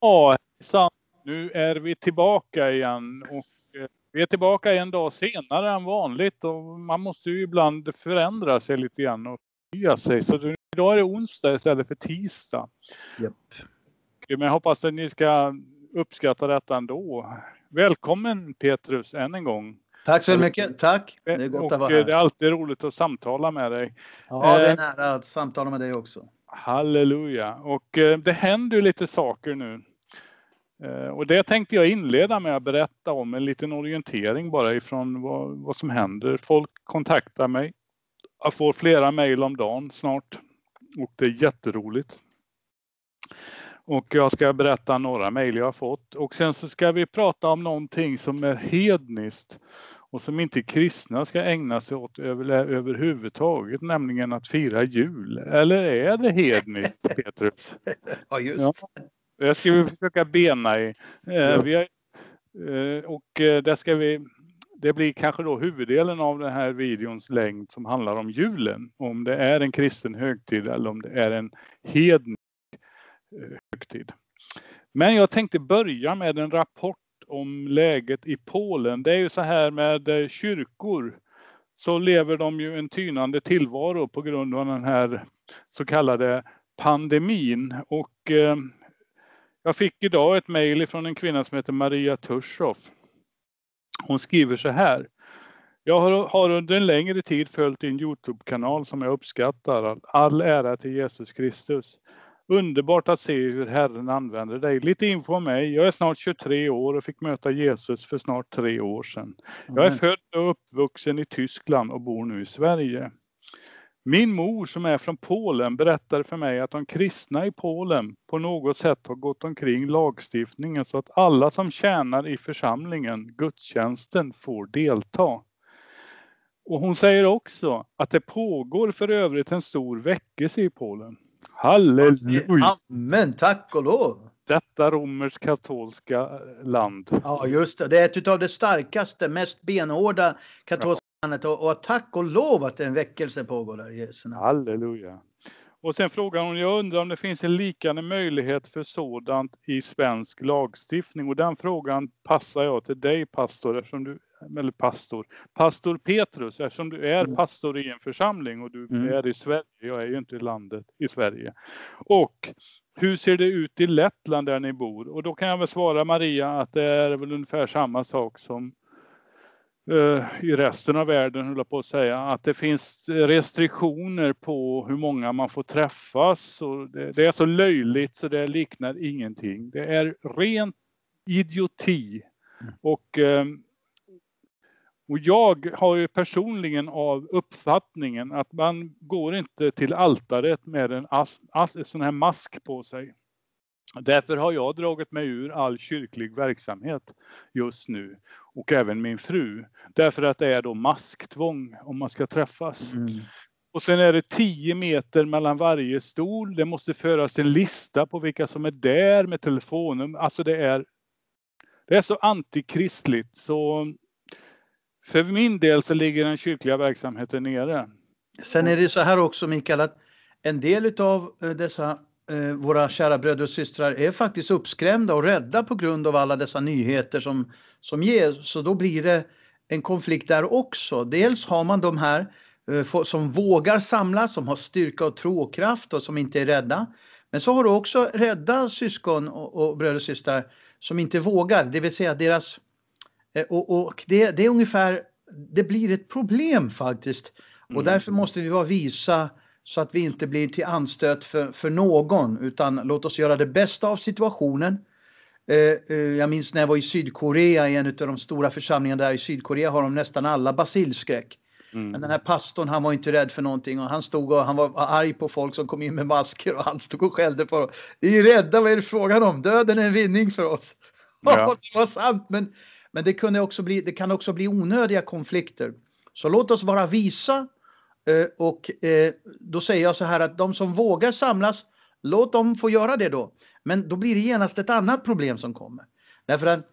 Ja, hejsan. Nu är vi tillbaka igen. Och eh, vi är tillbaka en dag senare än vanligt och man måste ju ibland förändra sig lite grann och nya sig. Så idag är det onsdag istället för tisdag. Yep. Men jag hoppas att ni ska uppskatta detta ändå. Välkommen Petrus än en gång. Tack så mycket. Tack. Det är gott att vara eh, här. Det är alltid roligt att samtala med dig. Ja, det är eh, nära att samtala med dig också. Halleluja! Och eh, det händer ju lite saker nu. Eh, och det tänkte jag inleda med att berätta om, en liten orientering bara ifrån vad, vad som händer. Folk kontaktar mig. Jag får flera mejl om dagen snart och det är jätteroligt. Och jag ska berätta några mejl jag har fått och sen så ska vi prata om någonting som är hedniskt och som inte kristna ska ägna sig åt över, överhuvudtaget, nämligen att fira jul. Eller är det hedniskt, Petrus? Ja, just ja. Det ska vi försöka bena i. Eh, vi har, eh, och eh, där ska vi, det blir kanske då huvuddelen av den här videons längd som handlar om julen. Om det är en kristen högtid eller om det är en hednisk eh, högtid. Men jag tänkte börja med en rapport om läget i Polen. Det är ju så här med eh, kyrkor så lever de ju en tynande tillvaro på grund av den här så kallade pandemin. Och eh, jag fick idag ett mejl från en kvinna som heter Maria Turshoff. Hon skriver så här. Jag har under en längre tid följt din Youtube-kanal som jag uppskattar. All ära till Jesus Kristus. Underbart att se hur Herren använder dig. Lite info om mig. Jag är snart 23 år och fick möta Jesus för snart tre år sedan. Jag är född och uppvuxen i Tyskland och bor nu i Sverige. Min mor som är från Polen berättade för mig att de kristna i Polen på något sätt har gått omkring lagstiftningen så att alla som tjänar i församlingen, gudstjänsten, får delta. Och hon säger också att det pågår för övrigt en stor väckelse i Polen. Halleluja! Amen, tack och lov! Detta romersk-katolska land. Ja, just det. Det är ett av de starkaste, mest benhårda katolska ja. landet. Och, och tack och lov att en väckelse pågår där i Jesu namn. Halleluja! Och sen frågar hon, jag undrar om det finns en liknande möjlighet för sådant i svensk lagstiftning? Och den frågan passar jag till dig pastor eftersom du eller pastor, pastor Petrus, eftersom du är mm. pastor i en församling och du mm. är i Sverige, jag är ju inte i landet i Sverige. Och hur ser det ut i Lettland där ni bor? Och då kan jag väl svara Maria att det är väl ungefär samma sak som eh, i resten av världen, höll jag på att säga, att det finns restriktioner på hur många man får träffas. Och det, det är så löjligt så det liknar ingenting. Det är rent idioti. Mm. Och eh, och jag har ju personligen av uppfattningen att man går inte till altaret med en as, as, sån här mask på sig. Därför har jag dragit mig ur all kyrklig verksamhet just nu och även min fru. Därför att det är då masktvång om man ska träffas. Mm. Och sen är det tio meter mellan varje stol. Det måste föras en lista på vilka som är där med telefonnummer. Alltså det är, det är så antikristligt så för min del så ligger den kyrkliga verksamheten nere. Sen är det så här också Mikael att en del av eh, dessa eh, våra kära bröder och systrar är faktiskt uppskrämda och rädda på grund av alla dessa nyheter som, som ges. Så då blir det en konflikt där också. Dels har man de här eh, som vågar samlas, som har styrka och tro och kraft och som inte är rädda. Men så har du också rädda syskon och, och bröder och systrar som inte vågar, det vill säga deras Eh, och, och det, det, är ungefär, det blir ett problem faktiskt. Och mm. därför måste vi vara visa så att vi inte blir till anstöt för, för någon utan låt oss göra det bästa av situationen. Eh, eh, jag minns när jag var i Sydkorea, i en av de stora församlingarna där i Sydkorea har de nästan alla basilskräck. Mm. Men den här pastorn han var inte rädd för någonting och han stod och han var arg på folk som kom in med masker och han stod och skällde på dem. Vi är rädda, vad är det frågan om? Döden är en vinning för oss. Ja. det var sant, men men det, kunde också bli, det kan också bli onödiga konflikter. Så låt oss vara visa eh, och eh, då säger jag så här att de som vågar samlas, låt dem få göra det då. Men då blir det genast ett annat problem som kommer. Därför att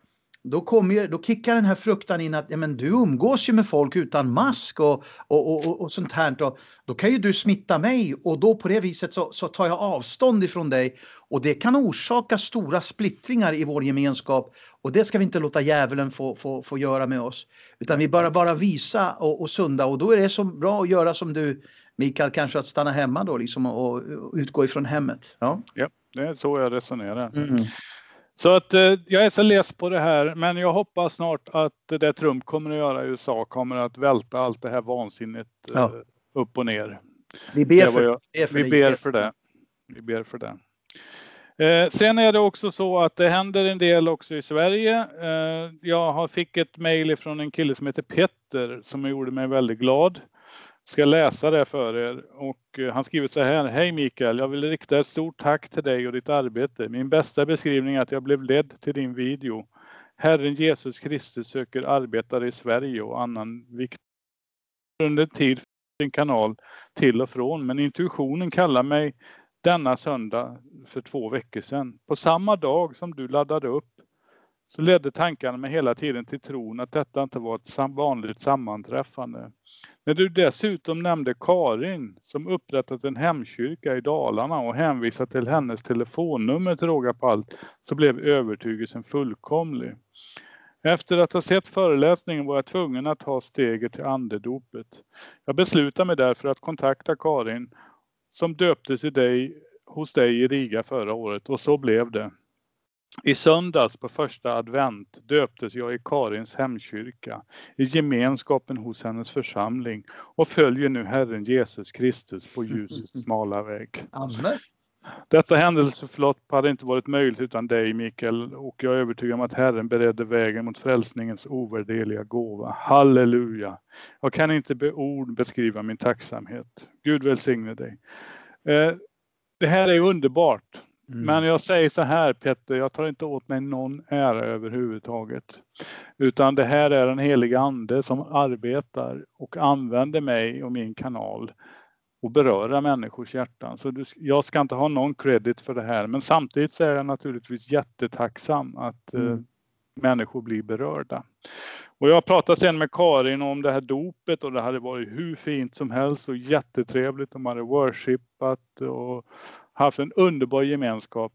då, kommer, då kickar den här fruktan in att ja, men du umgås ju med folk utan mask och, och, och, och, och sånt här. Och då kan ju du smitta mig och då på det viset så, så tar jag avstånd ifrån dig. Och det kan orsaka stora splittringar i vår gemenskap och det ska vi inte låta djävulen få, få, få göra med oss. Utan vi bara, bara visa och, och sunda och då är det så bra att göra som du Mikael, kanske att stanna hemma då liksom och, och utgå ifrån hemmet. Ja, ja det är så jag resonerar. Mm. Så att eh, jag är så less på det här, men jag hoppas snart att det Trump kommer att göra i USA kommer att välta allt det här vansinnet eh, upp och ner. vi ber för det. Vi ber för det. Eh, sen är det också så att det händer en del också i Sverige. Eh, jag fick ett mejl från en kille som heter Petter som gjorde mig väldigt glad. Jag Ska läsa det för er och eh, han skriver så här. Hej Mikael, jag vill rikta ett stort tack till dig och ditt arbete. Min bästa beskrivning är att jag blev ledd till din video. Herren Jesus Kristus söker arbetare i Sverige och annan vikt under tid en kanal till och från, men intuitionen kallar mig denna söndag för två veckor sedan. På samma dag som du laddade upp så ledde tankarna mig hela tiden till tron att detta inte var ett vanligt sammanträffande. När du dessutom nämnde Karin som upprättat en hemkyrka i Dalarna och hänvisat till hennes telefonnummer till råga på allt så blev övertygelsen fullkomlig. Efter att ha sett föreläsningen var jag tvungen att ta steget till andedopet. Jag beslutade mig därför att kontakta Karin som döptes i dig, hos dig i Riga förra året och så blev det. I söndags på första advent döptes jag i Karins hemkyrka, i gemenskapen hos hennes församling och följer nu Herren Jesus Kristus på ljusets smala väg. Amen. Detta händelseförlopp hade inte varit möjligt utan dig, Mikael, och jag är övertygad om att Herren beredde vägen mot frälsningens ovärdeliga gåva. Halleluja! Jag kan inte med ord beskriva min tacksamhet. Gud välsigne dig. Eh, det här är underbart. Mm. Men jag säger så här Petter, jag tar inte åt mig någon ära överhuvudtaget. Utan det här är en helig ande som arbetar och använder mig och min kanal och beröra människors hjärtan. Så du, jag ska inte ha någon credit för det här, men samtidigt så är jag naturligtvis jättetacksam att eh, mm. eh, människor blir berörda. Och jag pratade sen med Karin om det här dopet och det hade varit hur fint som helst och jättetrevligt. De hade worshipat och haft en underbar gemenskap.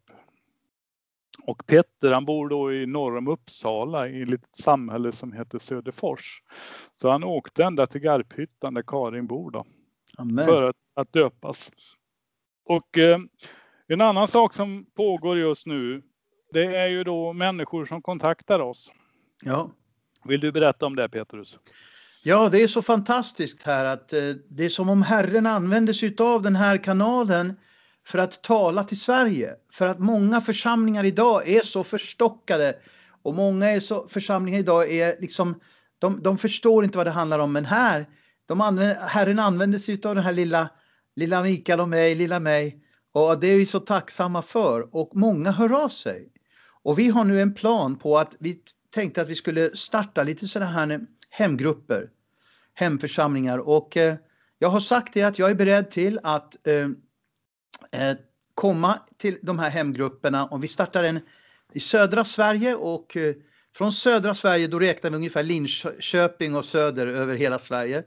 Och Petter han bor då i norr om Uppsala i ett litet samhälle som heter Söderfors. Så han åkte ända till Garphyttan där Karin bor då. Amen. För att att döpas. Och eh, en annan sak som pågår just nu, det är ju då människor som kontaktar oss. Ja. Vill du berätta om det Petrus? Ja, det är så fantastiskt här att eh, det är som om Herren använder sig av den här kanalen för att tala till Sverige. För att många församlingar idag är så förstockade och många är så, församlingar idag är liksom, de, de förstår inte vad det handlar om. Men här, de använder, Herren använder sig av den här lilla lilla Mikael och mig, lilla mig. Och det är vi så tacksamma för och många hör av sig. Och vi har nu en plan på att vi tänkte att vi skulle starta lite sådana här hemgrupper, hemförsamlingar. Och eh, jag har sagt det att jag är beredd till att eh, eh komma till de här hemgrupperna och vi startar en i södra Sverige och eh, från södra Sverige då räknar vi ungefär Linköping och söder över hela Sverige.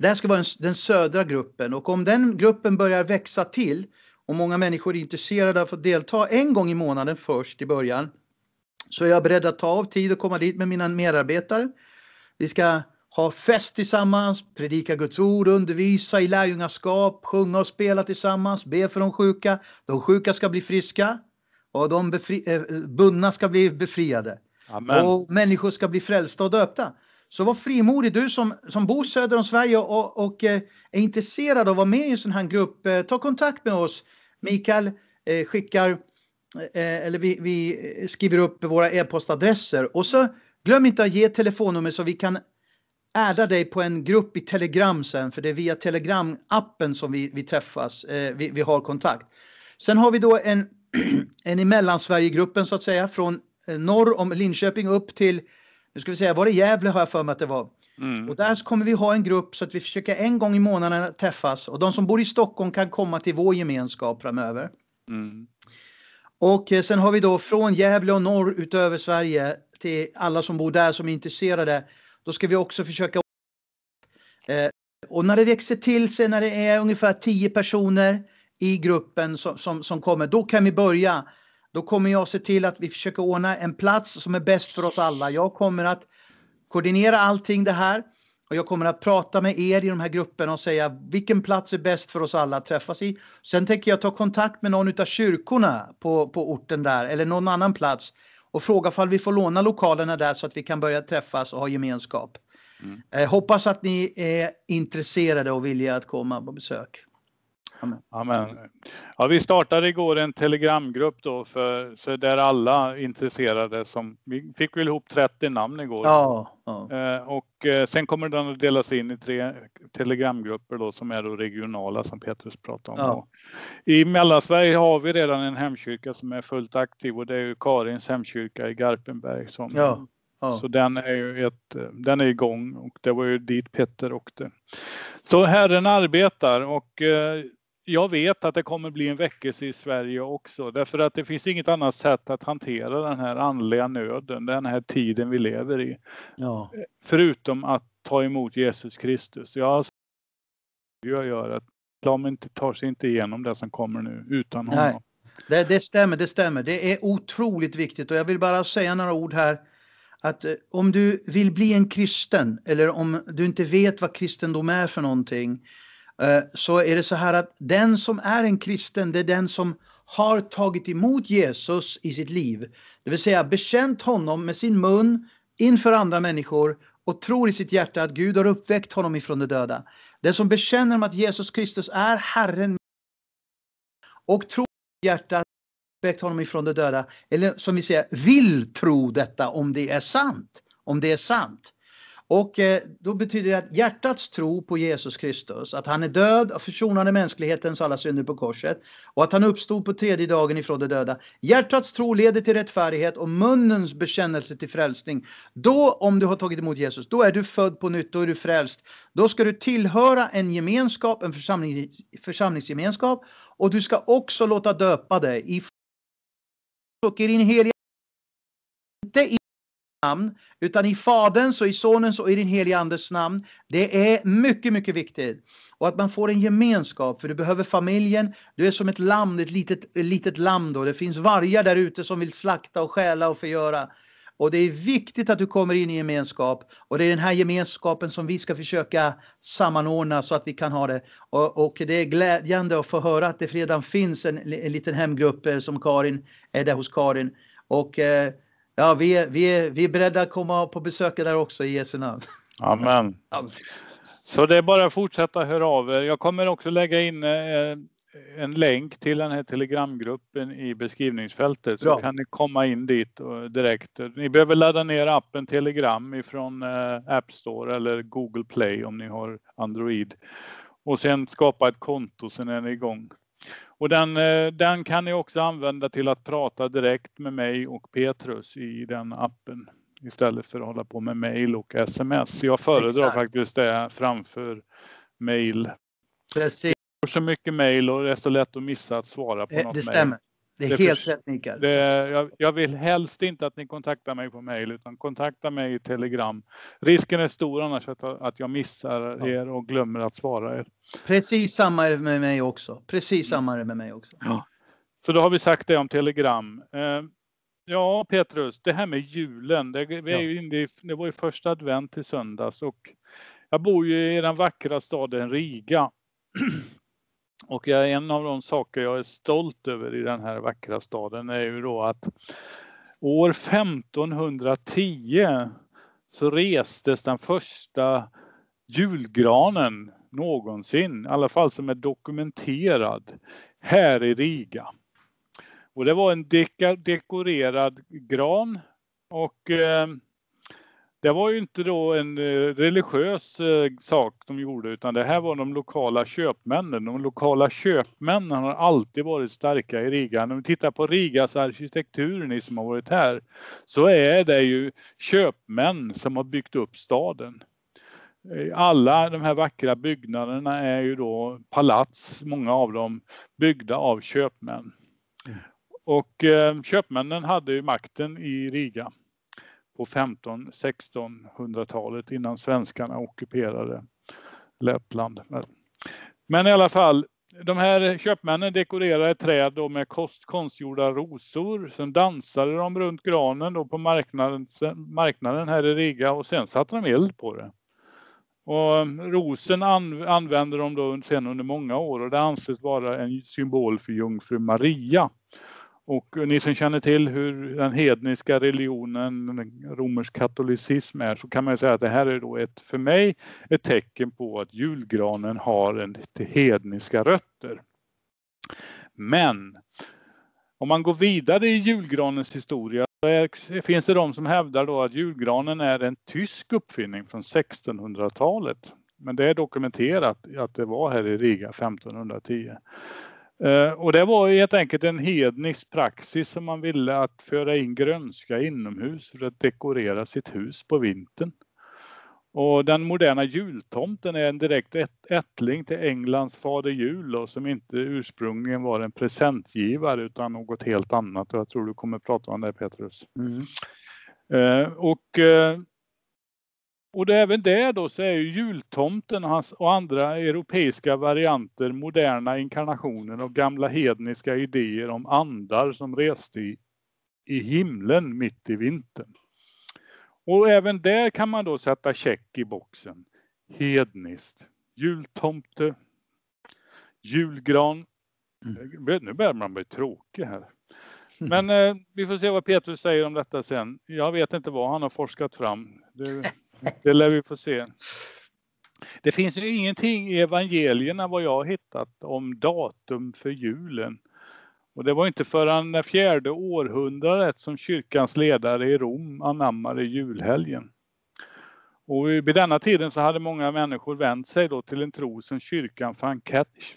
Det här ska vara den södra gruppen och om den gruppen börjar växa till och många människor är intresserade av att delta en gång i månaden först i början så är jag beredd att ta av tid och komma dit med mina medarbetare. Vi ska ha fest tillsammans, predika Guds ord, undervisa i lärjungaskap, sjunga och spela tillsammans, be för de sjuka. De sjuka ska bli friska och de befri- eh, bundna ska bli befriade. Amen. Och människor ska bli frälsta och döpta. Så var frimodig du som, som bor söder om Sverige och, och eh, är intresserad av att vara med i en sån här grupp. Eh, ta kontakt med oss. Mikael eh, skickar eller vi, vi, skriver upp våra e-postadresser och så glöm inte att ge telefonnummer så vi kan adda dig på en grupp i Telegram sen för det är via Telegram-appen som vi, vi träffas, vi, vi, har kontakt. Sen har vi då en, en i Mellansverige-gruppen så att säga från norr om Linköping upp till nu ska vi säga, var det Gävle har jag för mig att det var. Mm. Och där kommer vi ha en grupp så att vi försöker en gång i månaden träffas och de som bor i Stockholm kan komma till vår gemenskap framöver. Mm. Och eh, sen har vi då från Gävle och norr utöver Sverige till alla som bor där som är intresserade. Då ska vi också försöka. Eh, och när det växer till sig, när det är ungefär tio personer i gruppen som, som, som kommer, då kan vi börja då kommer jag se till att vi försöker ordna en plats som är bäst för oss alla. Jag kommer att koordinera allting det här och jag kommer att prata med er i de här grupperna och säga vilken plats är bäst för oss alla att träffas i. Sen tänker jag ta kontakt med någon av kyrkorna på, på orten där eller någon annan plats och fråga om vi får låna lokalerna där så att vi kan börja träffas och ha gemenskap. Mm. Eh, hoppas att ni är intresserade och villiga att komma på besök. Amen. Ja, vi startade igår en telegramgrupp då för, så där alla intresserade som, vi fick väl ihop 30 namn igår. Ja, ja. Eh, och eh, sen kommer den att delas in i tre telegramgrupper då som är då regionala som Petrus pratade om. Ja. I Mellansverige har vi redan en hemkyrka som är fullt aktiv och det är ju Karins hemkyrka i Garpenberg. Som, Ja. Så den är ju ett, den är igång och det var ju dit Petter åkte. Så Herren arbetar och eh, jag vet att det kommer bli en väckelse i Sverige också därför att det finns inget annat sätt att hantera den här andliga nöden, den här tiden vi lever i. Ja. Förutom att ta emot Jesus Kristus. Jag gör att de tar sig inte igenom det som kommer nu utan honom. Nej. Det, det stämmer, det stämmer. Det är otroligt viktigt och jag vill bara säga några ord här att eh, om du vill bli en kristen eller om du inte vet vad kristendom är för någonting Eh, så är det så här att den som är en kristen, det är den som har tagit emot Jesus i sitt liv. Det vill säga bekänt honom med sin mun inför andra människor och tror i sitt hjärta att Gud har uppväckt honom ifrån de döda. Den som bekänner att Jesus Kristus är Herren och tror i sitt hjärta att Gud har uppväckt honom ifrån de döda, eller som vi säger, vill tro detta om det är sant. Om det är sant. Och eh, då betyder det att hjärtats tro på Jesus Kristus, att han är död och försonade mänsklighetens alla synder på korset och att han uppstod på tredje dagen ifrån de döda. Hjärtats tro leder till rättfärdighet och munnens bekännelse till frälsning. Då, om du har tagit emot Jesus, då är du född på nytt, då är du frälst. Då ska du tillhöra en gemenskap, en församling, församlingsgemenskap och du ska också låta döpa dig i och i namn, utan i Faderns och i Sonens och i din helige Andes namn. Det är mycket, mycket viktigt. Och att man får en gemenskap, för du behöver familjen. Du är som ett lamm, ett litet, litet lamm då. Det finns vargar där ute som vill slakta och stjäla och förgöra. Och det är viktigt att du kommer in i gemenskap. Och det är den här gemenskapen som vi ska försöka sammanordna så att vi kan ha det. Och, och det är glädjande att få höra att det redan finns en, en liten hemgrupp eh, som Karin är där hos Karin. Och eh, Ja, vi är, vi, är, vi är beredda att komma på besök där också i Jesu namn. Amen. Så det är bara att fortsätta höra av er. Jag kommer också lägga in eh, en länk till den här telegramgruppen i beskrivningsfältet. Bra. Så kan ni komma in dit direkt. Ni behöver ladda ner appen Telegram ifrån eh, App Store eller Google Play om ni har Android. Och sen skapa ett konto, sen är ni igång. Och den, eh, den kan ni också använda till att prata direkt med mig och Petrus i den appen istället för att hålla på med mail och sms. Jag föredrar Exakt. faktiskt det framför mail. Precis. Så mycket mail och det är så lätt att missa att svara på eh, något Det stämmer. Det är det helt rätt Mikael. Det, jag, jag, vill helst inte att ni kontaktar mig på mejl, utan kontakta mig i telegram. Risken är stor annars att, att jag missar ja. er och glömmer att svara er. Precis samma är det med mig också. Precis mm. samma är det med mig också. Ja. Så då har vi sagt det om telegram. Eh, ja Petrus, det här med julen. Det, vi är ju det var ju första advent i söndags och jag bor ju i den vackra staden Riga. Och jag, en av de saker jag är stolt över i den här vackra staden är ju då att år 1510 så restes den första julgranen någonsin, i alla fall som är dokumenterad, här i Riga. Och det var en dekorerad gran och eh, det var ju inte då en eh, religiös eh, sak de gjorde utan det här var de lokala köpmännen. De lokala köpmännen har alltid varit starka i Riga. När vi tittar på Rigas arkitektur, ni som har varit här, så är det ju köpmän som har byggt upp staden. Eh, alla de här vackra byggnaderna är ju då palats, många av dem byggda av köpmän. Och köpmännen hade ju makten i Riga på 15-1600-talet innan svenskarna ockuperade Lettland. Men i alla fall, de här köpmännen dekorerade träd då med kost, konstgjorda rosor. Sen dansade de runt granen då på marknaden, marknaden här i Riga och sen satte de eld på det. Och rosen an, använde de då sen under många år och det anses vara en symbol för jungfru Maria. Och ni som känner till hur den hedniska religionen, romersk katolicism är, så kan man säga att det här är då ett, för mig, ett tecken på att julgranen har en, hedniska rötter. Men om man går vidare i julgranens historia är, finns det de som hävdar då att julgranen är en tysk uppfinning från 1600-talet. Men det är dokumenterat att det var här i Riga 1510. Eh, och det var helt enkelt en hednisk praxis som man ville att föra in grönska inomhus för att dekorera sitt hus på vintern. Och den moderna jultomten är en direkt ättling till Englands fader jul och som inte ursprungligen var en presentgivare utan något helt annat. jag tror du kommer prata om det Petrus. Mm. Eh, och eh, och även där då så är ju jultomten och, hans, och andra europeiska varianter moderna inkarnationer och gamla hedniska idéer om andar som reste i, i himlen mitt i vintern. Och även där kan man då sätta check i boxen. Hedniskt. Jultomte. Julgran. Mm. Nu börjar man bli tråkig här. Mm. Men eh, vi får se vad Petrus säger om detta sen. Jag vet inte vad han har forskat fram. Det... Det lär vi få se. Det finns ju ingenting i evangelierna vad jag har hittat om datum för julen. Och det var inte förrän det fjärde århundradet som kyrkans ledare i Rom anammade julhelgen. Och vid denna tiden så hade många människor vänt sig då till en tro som kyrkan fann,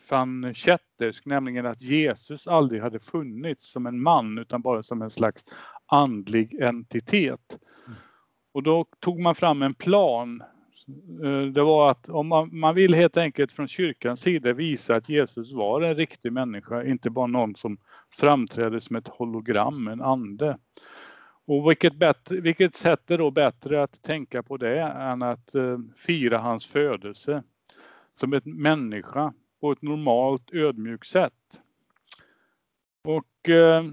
fann kättersk, nämligen att Jesus aldrig hade funnits som en man utan bara som en slags andlig entitet. Mm. Och då tog man fram en plan. Eh, det var att om man, man vill helt enkelt från kyrkans sida visa att Jesus var en riktig människa, inte bara någon som framträdde som ett hologram, en ande. Och vilket, bättre, vilket sätt är då bättre att tänka på det än att eh, fira hans födelse som en människa på ett normalt ödmjukt sätt. Och eh,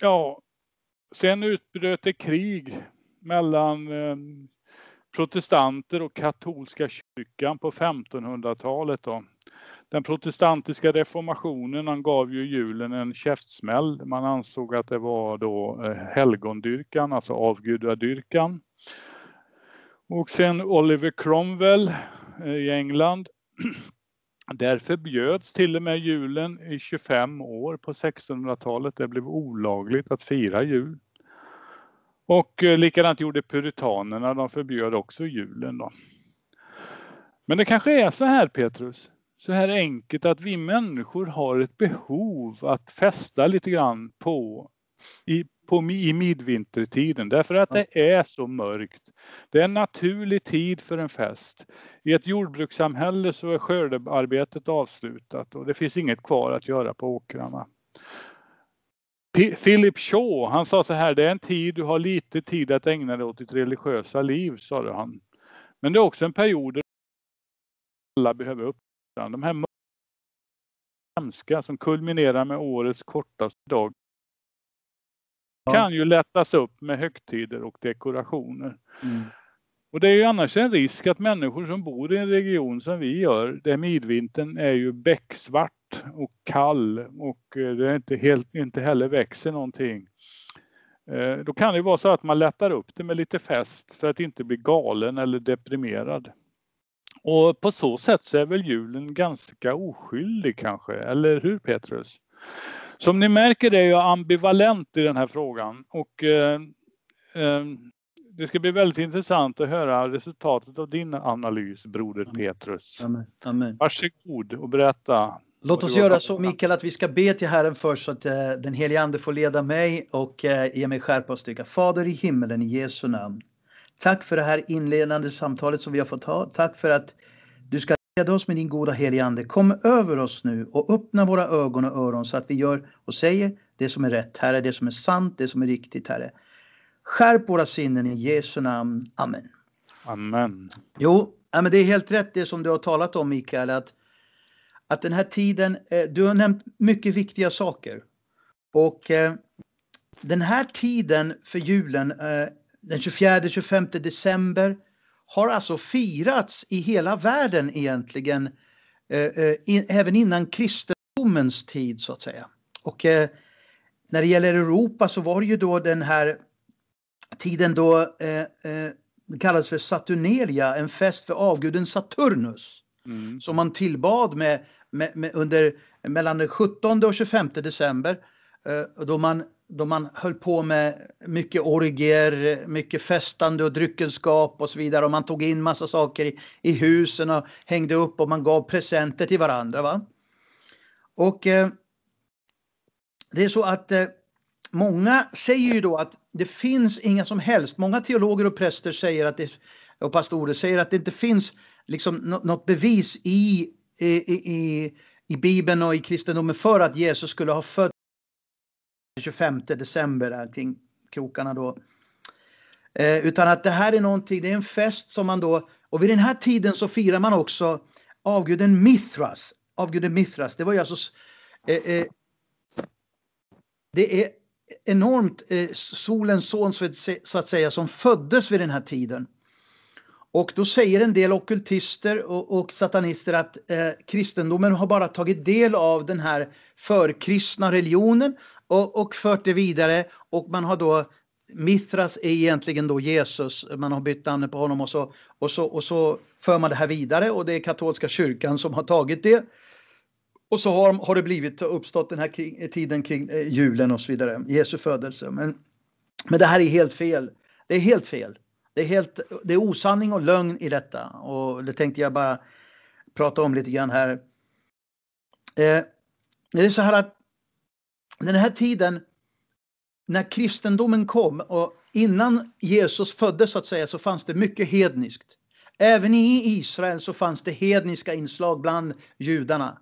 ja, sen utbröt det krig mellan eh, protestanter och katolska kyrkan på 1500-talet. Den protestantiska reformationen gav ju julen en käftsmäll. Man ansåg att det var då eh, helgondyrkan, alltså avgudadyrkan. Och sen Oliver Cromwell eh, i England. Där förbjöds till och med julen i 25 år på 1600-talet. Det blev olagligt att fira jul. Och eh, likadant gjorde puritanerna, de förbjöd också julen. Då. Men det kanske är så här Petrus, så här enkelt att vi människor har ett behov att fästa lite grann på i, på, i midvintertiden därför att det är så mörkt. Det är en naturlig tid för en fest. I ett jordbrukssamhälle så är skördearbetet avslutat och det finns inget kvar att göra på åkrarna. Philip Shaw, han sa så här, det är en tid du har lite tid att ägna dig åt ditt religiösa liv, sade han. Men det är också en period där alla behöver uppmuntran. De här hemska som kulminerar med årets kortaste dag kan ju lättas upp med högtider och dekorationer. Mm. Och det är ju annars en risk att människor som bor i en region som vi gör, där midvintern är ju becksvart och kall och eh, det är inte, helt, inte heller växer någonting. Eh, då kan det vara så att man lättar upp det med lite fest för att inte bli galen eller deprimerad. Och på så sätt så är väl julen ganska oskyldig kanske, eller hur Petrus? Som ni märker är jag ambivalent i den här frågan och eh, eh det ska bli väldigt intressant att höra resultatet av din analys, broder Amen. Petrus. Amen. Amen. Varsågod och berätta. Låt oss göra så, Mikael, att vi ska be till Herren först så att eh, den helige Ande får leda mig och eh, ge mig skärpa och styrka. Fader i himmelen, i Jesu namn. Tack för det här inledande samtalet som vi har fått ha. Tack för att du ska leda oss med din goda helige Ande. Kom över oss nu och öppna våra ögon och öron så att vi gör och säger det som är rätt, Herre, det som är sant, det som är riktigt, Herre. Skärp våra sinnen i Jesu namn. Amen. Amen. Jo, men det är helt rätt det som du har talat om Mikael. Att, att den här tiden, eh, du har nämnt mycket viktiga saker. Och eh, den här tiden för julen, eh, den 24-25 december, har alltså firats i hela världen egentligen. Även innan kristendomens tid så att säga. Och när det gäller Europa så var det ju då den här tiden då eh, eh, det kallades för Saturnelia, en fest för avguden Saturnus. Mm. Som man tillbad med, med, med, under, mellan den 17 och 25 december. Eh, då, man, då man höll på med mycket orger, mycket festande och dryckenskap och så vidare. Och man tog in massa saker i, i husen och hängde upp och man gav presenter till varandra. Va? Och eh, det är så att eh, många säger ju då att det finns inga som helst, många teologer och präster säger att det, och pastorer säger att det inte finns liksom något bevis i, i, i, i Bibeln och i kristendomen för att Jesus skulle ha fötts den 25 december där kring krokarna då. Eh, utan att det här är någonting, det är en fest som man då, och vid den här tiden så firar man också avguden Mithras. Avguden Mithras, det var ju alltså eh, eh, det är enormt eh, solens son så att säga som föddes vid den här tiden. Och då säger en del ockultister och, och, satanister att eh, kristendomen har bara tagit del av den här förkristna religionen och, och fört det vidare och man har då Mithras är egentligen då Jesus, man har bytt namnet på honom och så, och så, och så för man det här vidare och det är katolska kyrkan som har tagit det. Och så har, har det blivit uppstått den här kring, tiden kring eh, julen och så vidare, Jesu födelse. Men, men det här är helt fel. Det är helt fel. Det är, helt, det är osanning och lögn i detta. Och det tänkte jag bara prata om lite grann här. Eh, det är så här att den här tiden när kristendomen kom och innan Jesus föddes så att säga så fanns det mycket hedniskt. Även i Israel så fanns det hedniska inslag bland judarna.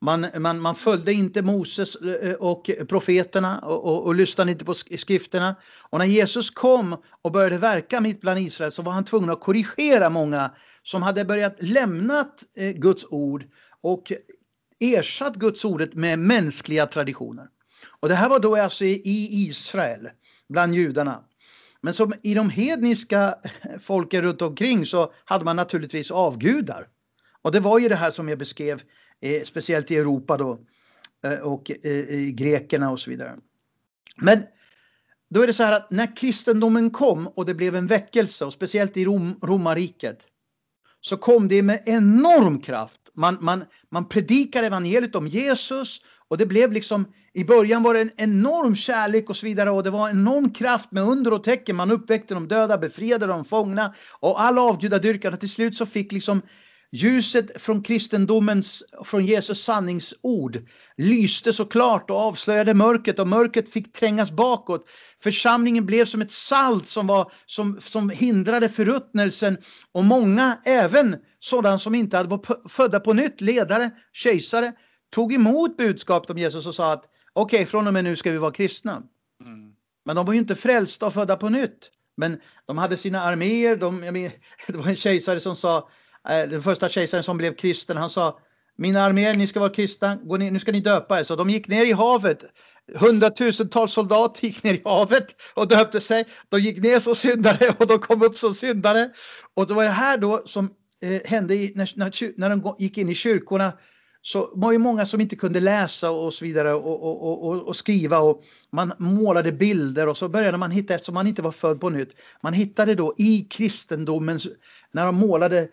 Man, man, man följde inte Moses eh, eh, och profeterna och, och, och lyssnade inte på skrifterna. Och när Jesus kom och började verka mitt bland Israel så var han tvungen att korrigera många som hade börjat lämnat eh, Guds ord och ersatt Guds ordet med mänskliga traditioner. Och det här var då alltså i Israel, bland judarna. Men som i de hedniska folken runt omkring så hade man naturligtvis avgudar. Och det var ju det här som jag beskrev speciellt i Europa då eh, och grekerna och så vidare. Men då är det så här att när kristendomen kom och det blev en väckelse och speciellt i Rom, romarriket så kom det med enorm kraft. Man, man, man predikade evangeliet om Jesus och det blev liksom i början var det en enorm kärlek och så vidare och det var enorm kraft med under och tecken. Man uppväckte de döda, befriade de fångna och alla avgudadyrkarna. Till slut så fick liksom Ljuset från kristendomens, från Jesus sanningsord lyste så klart och avslöjade mörkret och mörkret fick trängas bakåt. Församlingen blev som ett salt som, var, som, som hindrade förruttnelsen och många, även sådana som inte hade varit födda på nytt, ledare, kejsare, tog emot budskapet om Jesus och sa att okej, okay, från och med nu ska vi vara kristna. Mm. Men de var ju inte frälsta och födda på nytt. Men de hade sina arméer, de, men, det var en kejsare som sa Eh, den första kejsaren som blev kristen, han sa mina arméer, ni ska vara kristna, Gå ner, nu ska ni döpa er. Så de gick ner i havet. Hundratusentals soldater gick ner i havet och döpte sig. De gick ner som syndare och de kom upp som syndare. Och det var det här då som eh, hände i, när, när, när de gick in i kyrkorna så var ju många som inte kunde läsa och så vidare och, och, och, och, skriva och man målade bilder och så började man hitta, eftersom man inte var född på nytt, man hittade då i kristendomen när de målade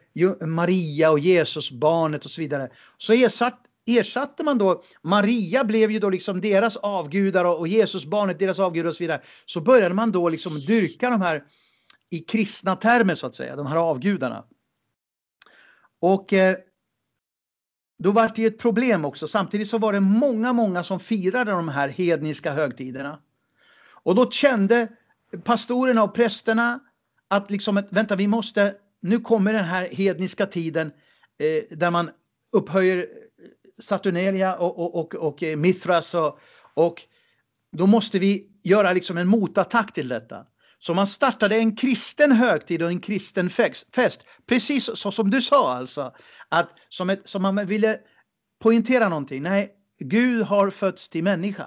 Maria och Jesus, barnet och så vidare, så ersatt, ersatte man då, Maria blev ju då liksom deras avgudar och Jesus barnet deras avgudar och så vidare, så började man då liksom dyrka de här i kristna termer så att säga, de här avgudarna. Och eh, då var det ju ett problem också. Samtidigt så var det många, många som firade de här hedniska högtiderna. Och då kände pastorerna och prästerna att liksom, vänta, vi måste, nu kommer den här hedniska tiden eh, där man upphöjer eh, Saturnalia och, och, och, och eh, Mithras och, och då måste vi göra liksom en motattack till detta. Så man startade en kristen högtid och en kristen fest. Precis så som du sa alltså. Att som, ett, som man ville poängtera någonting. Nej, Gud har fötts till människa.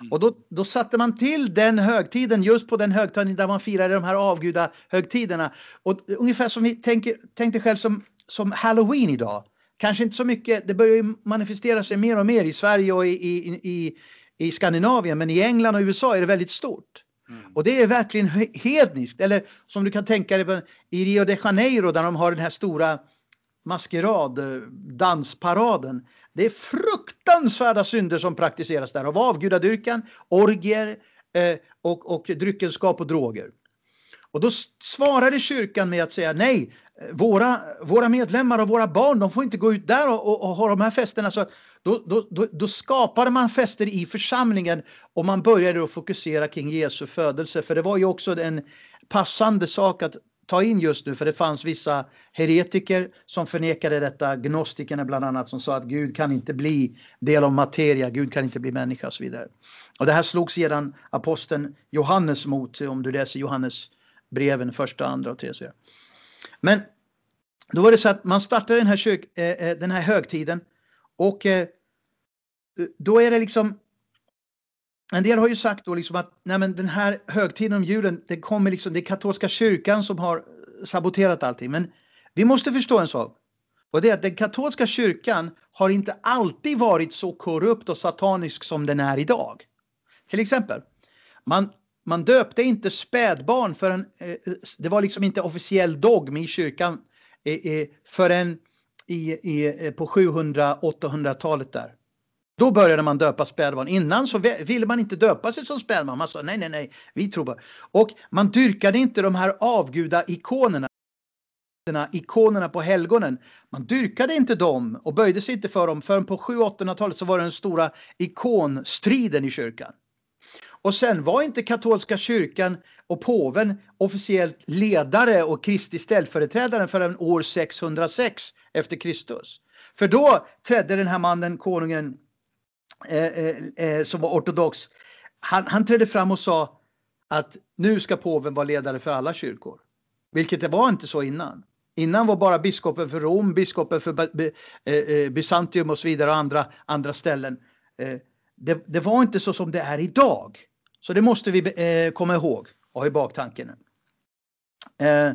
Mm. Och då, då, satte man till den högtiden just på den högtiden där man firade de här avguda högtiderna. Och ungefär som vi tänker, tänkte själv som, som halloween idag. Kanske inte så mycket, det börjar ju manifestera sig mer och mer i Sverige och i, i, i, i Skandinavien, men i England och USA är det väldigt stort. Mm. Och det är verkligen hedniskt. Eller som du kan tänka dig i Rio de Janeiro där de har den här stora maskerad, eh, dansparaden. Det är fruktansvärda synder som praktiseras där av avgudadyrkan, orgier eh, och, och dryckenskap och droger. Och då svarade kyrkan med att säga nej, eh, våra, våra medlemmar och våra barn de får inte gå ut där och, och, och ha de här festerna. Så då, då, då, då, skapade man fester i församlingen och man började då fokusera kring Jesu födelse. För det var ju också en passande sak att ta in just nu, för det fanns vissa heretiker som förnekade detta, gnostikerna bland annat, som sa att Gud kan inte bli del av materia, Gud kan inte bli människa och så vidare. Och det här slog sedan aposteln Johannes mot, om du läser Johannes breven första, andra och tredje. Men då var det så att man startade den här, kyrk, eh, eh den här högtiden och eh, då är det liksom. En del har ju sagt då liksom att nej men den här högtiden om julen, det kommer liksom, det är katolska kyrkan som har saboterat allting. Men vi måste förstå en sak. Och det är att den katolska kyrkan har inte alltid varit så korrupt och satanisk som den är idag. Till exempel, man, man döpte inte spädbarn förrän, eh, det var liksom inte officiell dogm i kyrkan eh, eh, förrän i, i, eh, på 700-800-talet där. Då började man döpa spädbarn. Innan så ville man inte döpa sig som spädbarn. Man sa nej, nej, nej, vi tror bara. Och man dyrkade inte de här avguda-ikonerna. ikonerna på helgonen. Man dyrkade inte dem och böjde sig inte för dem förrän på 700-800-talet så var det den stora ikonstriden i kyrkan. Och sen var inte katolska kyrkan och påven officiellt ledare och Kristi ställföreträdare förrän år 606 efter Kristus. För då trädde den här mannen, konungen eh, eh, eh, som var ortodox, han, han trädde fram och sa att nu ska påven vara ledare för alla kyrkor. Vilket det var inte så innan. Innan var bara biskopen för Rom, biskopen för eh, eh, Bysantium och så vidare och andra, andra ställen. Det, det, var inte så som det är idag. Så det måste vi eh, komma ihåg och ha i baktanken. Eh,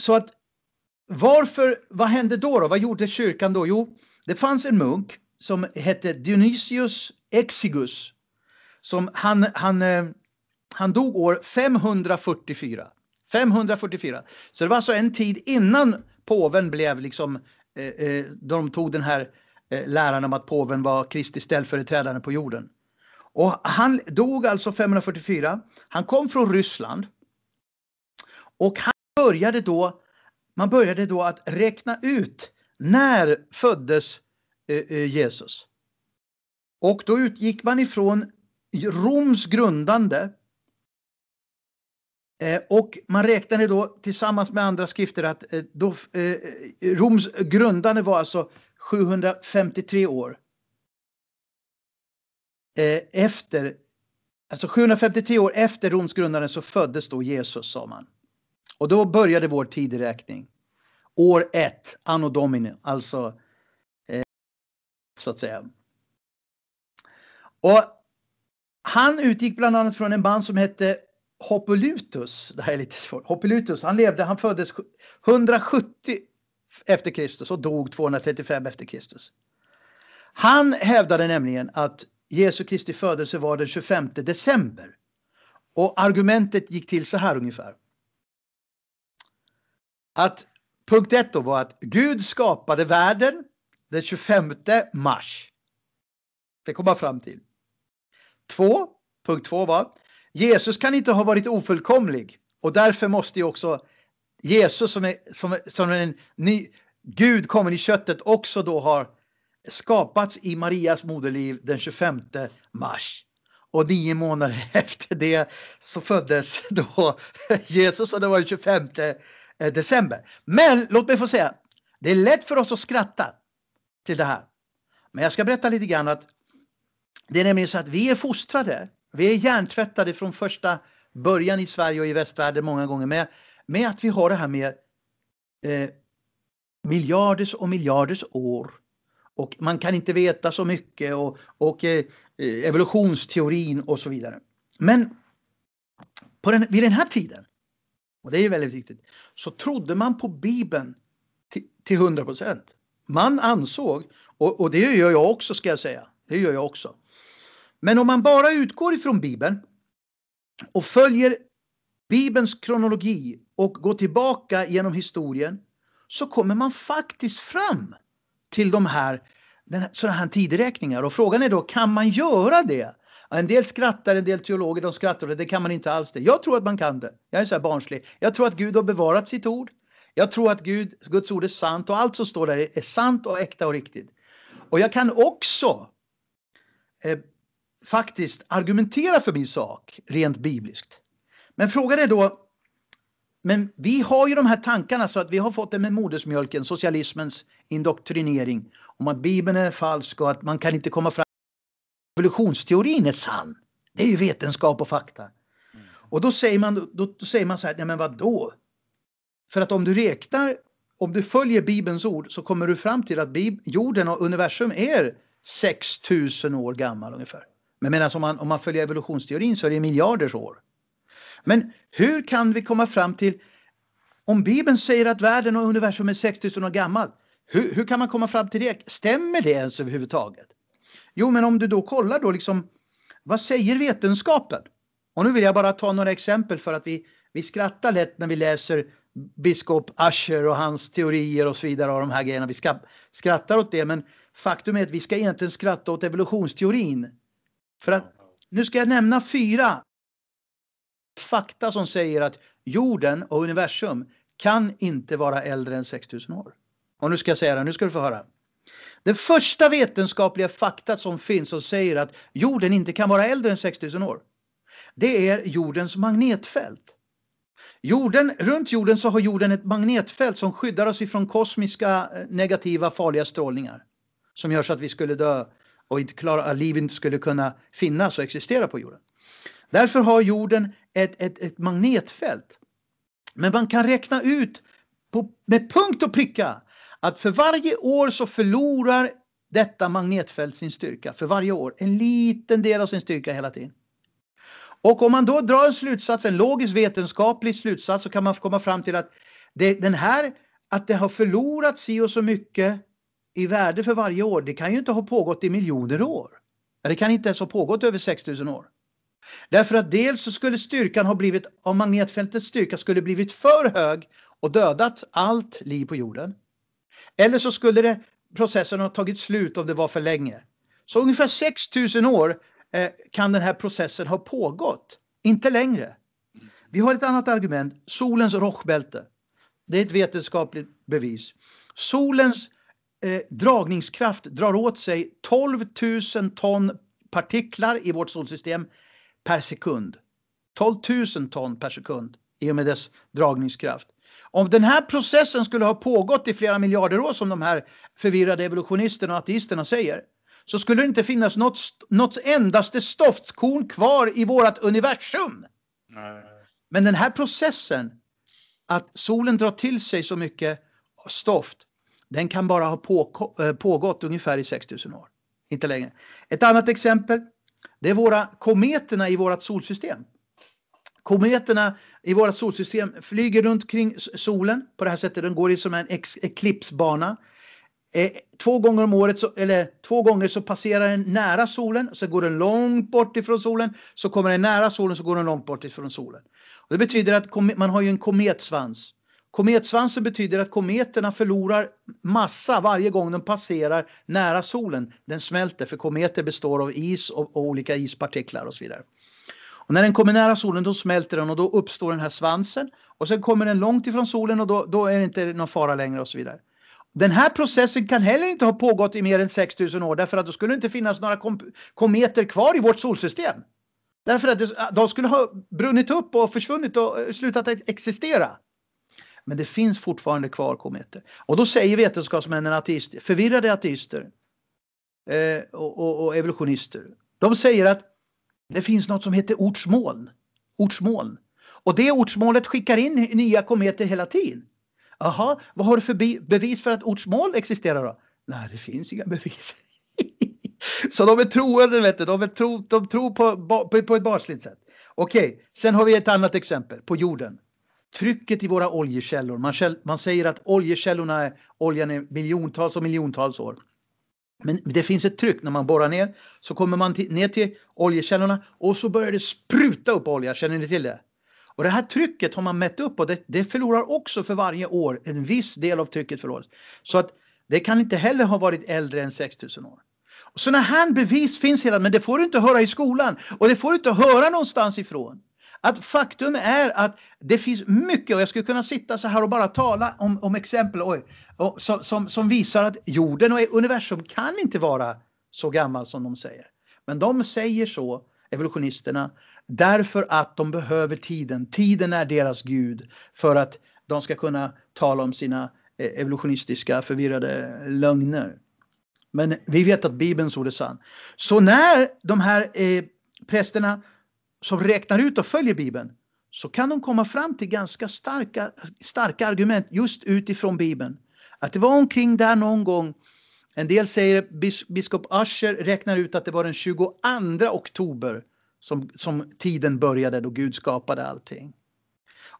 så att varför, vad hände då, då? Vad gjorde kyrkan då? Jo, det fanns en munk som hette Dionysius Exigus. Som han, han, eh, han dog år 544. 544. Så det var alltså en tid innan påven blev liksom, eh, de tog den här eh, läran om att påven var Kristi ställföreträdare på jorden. Och han dog alltså 544. Han kom från Ryssland. Och han började då, man började då att räkna ut när föddes eh, eh, Jesus. Och då utgick man ifrån Roms grundande. Eh, och man räknade då tillsammans med andra skrifter att då, Roms grundande var alltså 753 år eh, efter, alltså 753 år efter Roms grundande så föddes då Jesus, sa man. Och då började vår tideräkning. År 1, anno domini, alltså eh, så att säga. Och han utgick bland annat från en man som hette Hoppolutus. Det här är lite svårt. Hoppolutus, han levde, han föddes 170 efter Kristus och dog 235 efter Kristus. Han hävdade nämligen att Jesu Kristi födelse var den 25 december. Och argumentet gick till så här ungefär. Att punkt ett då var att Gud skapade världen den 25 mars. Det kom man fram till. Två, punkt två var Jesus kan inte ha varit ofullkomlig och därför måste ju också Jesus som är som, som en ny Gud kommer i köttet också då har skapats i Marias moderliv den 25 mars. Och nio månader efter det så föddes då Jesus och det var den 25 eh, december. Men låt mig få säga, det är lätt för oss att skratta till det här. Men jag ska berätta lite grann att det är nämligen så att vi är fostrade, vi är hjärntvättade från första början i Sverige och i västvärlden många gånger med, med att vi har det här med eh, miljarders och miljarders år och man kan inte veta så mycket och, och eh, eh, evolutionsteorin och så vidare. Men på den, vid den här tiden, och det är väldigt viktigt, så trodde man på Bibeln till, hundra procent. Man ansåg, och, och det gör jag också ska jag säga, det gör jag också. Men om man bara utgår ifrån Bibeln och följer Bibelns kronologi och går tillbaka genom historien så kommer man faktiskt fram till de här, här sådana här tideräkningar. Och frågan är då, kan man göra det? En del skrattar, en del teologer de skrattar det, det kan man inte alls det. Jag tror att man kan det. Jag är så här barnslig. Jag tror att Gud har bevarat sitt ord. Jag tror att Gud, Guds ord är sant och allt som står där är sant och äkta och riktigt. Och jag kan också eh, faktiskt argumentera för min sak rent bibliskt. Men frågan är då, men vi har ju de här tankarna så att vi har fått det med modersmjölken, socialismens indoktrinering om att Bibeln är falsk och att man kan inte komma fram. Evolutionsteorin är sann. Det är ju vetenskap och fakta. Mm. Och då säger man, då, då säger man så här, nej men vadå? För att om du räknar, om du följer Bibelns ord så kommer du fram till att Bib jorden och universum är 6000 år gammal ungefär. Men medan om man, om man följer evolutionsteorin så är det miljarders år. Men hur kan vi komma fram till, om Bibeln säger att världen och universum är 6000 år gammal, hur, hur, kan man komma fram till det? Stämmer det ens överhuvudtaget? Jo, men om du då kollar då liksom, vad säger vetenskapen? Och nu vill jag bara ta några exempel för att vi, vi skrattar lätt när vi läser biskop Ascher och hans teorier och så vidare och de här grejerna. Vi ska, skrattar åt det, men faktum är att vi ska egentligen skratta åt evolutionsteorin. För att nu ska jag nämna fyra fakta som säger att jorden och universum kan inte vara äldre än 6000 år. Och nu ska jag säga det, nu ska du få höra. Det första vetenskapliga fakta som finns och säger att jorden inte kan vara äldre än 6000 år. Det är jordens magnetfält. Jorden, runt jorden så har jorden ett magnetfält som skyddar oss ifrån kosmiska eh, negativa farliga strålningar. Som gör så att vi skulle dö och inte klara, liv inte skulle kunna finnas och existera på jorden. Därför har jorden ett, ett, ett magnetfält. Men man kan räkna ut på, med punkt och pricka att för varje år så förlorar detta magnetfält sin styrka. För varje år. En liten del av sin styrka hela tiden. Och om man då drar en slutsats, en logisk vetenskaplig slutsats så kan man komma fram till att det, den här, att det har förlorat si och så mycket i värde för varje år, det kan ju inte ha pågått i miljoner år. Det kan inte ens ha pågått över 6000 år. Därför att dels så skulle styrkan ha blivit, om magnetfältets styrka skulle blivit för hög och dödat allt liv på jorden. Eller så skulle det, processen ha tagit slut om det var för länge. Så ungefär 6000 år eh, kan den här processen ha pågått, inte längre. Vi har ett annat argument, solens rochbälte. Det är ett vetenskapligt bevis. Solens eh, dragningskraft drar åt sig 12 000 ton partiklar i vårt solsystem per sekund. 12 000 ton per sekund i och med dess dragningskraft. Om den här processen skulle ha pågått i flera miljarder år som de här förvirrade evolutionisterna och ateisterna säger så skulle det inte finnas något, något endaste stoftkorn kvar i vårt universum. Nej. Men den här processen att solen drar till sig så mycket stoft den kan bara ha eh, pågått ungefär i 6000 år. Inte längre. Ett annat exempel det är våra kometerna i vårt solsystem. Kometerna i vårt solsystem flyger runt kring solen på det här sättet. De går i som en eklipsbana. Eh, två, gånger om året så, eller, två gånger så passerar den nära solen, så går den långt bort ifrån solen, så kommer den nära solen, så går den långt bort ifrån solen. Och det betyder att man har ju en kometsvans. Kometsvansen betyder att kometerna förlorar massa varje gång de passerar nära solen. Den smälter för kometer består av is och, olika ispartiklar och så vidare. Och när den kommer nära solen då smälter den och då uppstår den här svansen. Och sen kommer den långt ifrån solen och då, då är det inte någon fara längre och så vidare. Den här processen kan heller inte ha pågått i mer än 6000 år därför att då skulle det inte finnas några kom kometer kvar i vårt solsystem. Därför att de skulle ha brunnit upp och försvunnit och eh, slutat existera. Men det finns fortfarande kvar kometer. Och då säger vetenskapsmännen ateister, förvirrade ateister eh, och, och, och, evolutionister. De säger att det finns något som heter ortsmoln. ortsmoln. Och det ortsmålet skickar in nya kometer hela tiden. Jaha, vad har du för bevis för att ortsmål existerar då? Nej, det finns inga bevis. Så de är troende, vet du. De, är tro, de tror på, på, på ett barnsligt sätt. Okej, okay. sen har vi ett annat exempel på jorden trycket i våra oljekällor. Man, man säger att oljekällorna är, oljan är miljontals och miljontals år. Men det finns ett tryck när man borrar ner så kommer man till, ner till oljekällorna och så börjar det spruta upp olja. Känner ni till det? Och det här trycket har man mätt upp och det, det förlorar också för varje år. En viss del av trycket förloras. Så att det kan inte heller ha varit äldre än 6000 år. Sådana här bevis finns hela men det får du inte höra i skolan och det får du inte höra någonstans ifrån. Att faktum är att det finns mycket och jag skulle kunna sitta så här och bara tala om, om exempel oj, och, som, som, som visar att jorden och universum kan inte vara så gammal som de säger. Men de säger så, evolutionisterna, därför att de behöver tiden. Tiden är deras gud för att de ska kunna tala om sina eh, evolutionistiska förvirrade lögner. Men vi vet att Bibelns ord är sann. Så när de här eh, prästerna som räknar ut och följer Bibeln så kan de komma fram till ganska starka, starka argument just utifrån Bibeln. Att det var omkring där någon gång en del säger att biskop Usher räknar ut att det var den 22 oktober som, som tiden började då Gud skapade allting.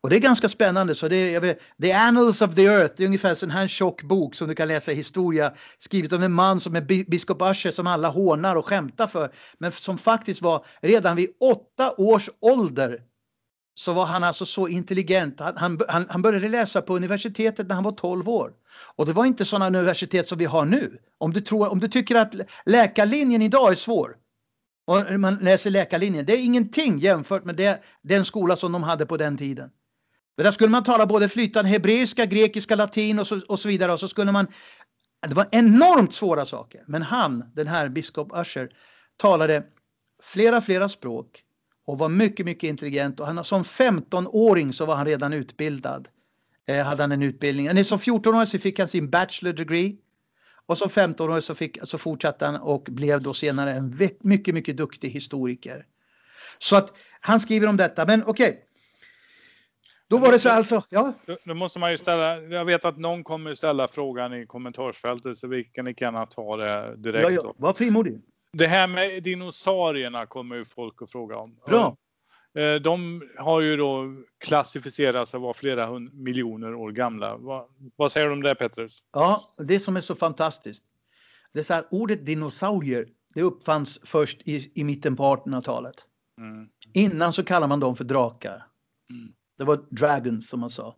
Och det är ganska spännande. Så det, är, vet, the Annals of the Earth, det är ungefär en sån här tjock bok som du kan läsa i historia skrivet av en man som är biskop Asche som alla hånar och skämtar för. Men som faktiskt var redan vid åtta års ålder så var han alltså så intelligent. Han, han, han började läsa på universitetet när han var 12 år. Och det var inte sådana universitet som vi har nu. Om du, tror, om du tycker att läkarlinjen idag är svår och man läser läkarlinjen, det är ingenting jämfört med det, den skola som de hade på den tiden. Men där skulle man tala både flytande hebreiska, grekiska, latin och så, och så vidare. Och så skulle man, det var enormt svåra saker. Men han, den här biskop Usher, talade flera, flera språk och var mycket, mycket intelligent. Och han, som 15-åring så var han redan utbildad. Eh, hade han en utbildning. Nej, som 14-åring så fick han sin bachelor degree. Och som 15-åring så, så fortsatte han och blev då senare en mycket, mycket duktig historiker. Så att han skriver om detta. Men okej. Okay. Då var det så alltså, ja. Då måste man ju ställa, jag vet att någon kommer ställa frågan i kommentarsfältet så vi kan lika gärna ta det direkt. Ja, ja. Var frimodig. Det här med dinosaurierna kommer ju folk att fråga om. Bra. Eh, de har ju då klassificerats att vara flera hund, miljoner år gamla. Va, vad säger du om det Petrus? Ja, det som är så fantastiskt. Det är här, ordet dinosaurier, det uppfanns först i, i mitten på 1800-talet. Mm. Innan så kallar man dem för drakar. Mm. Det var dragons som man sa.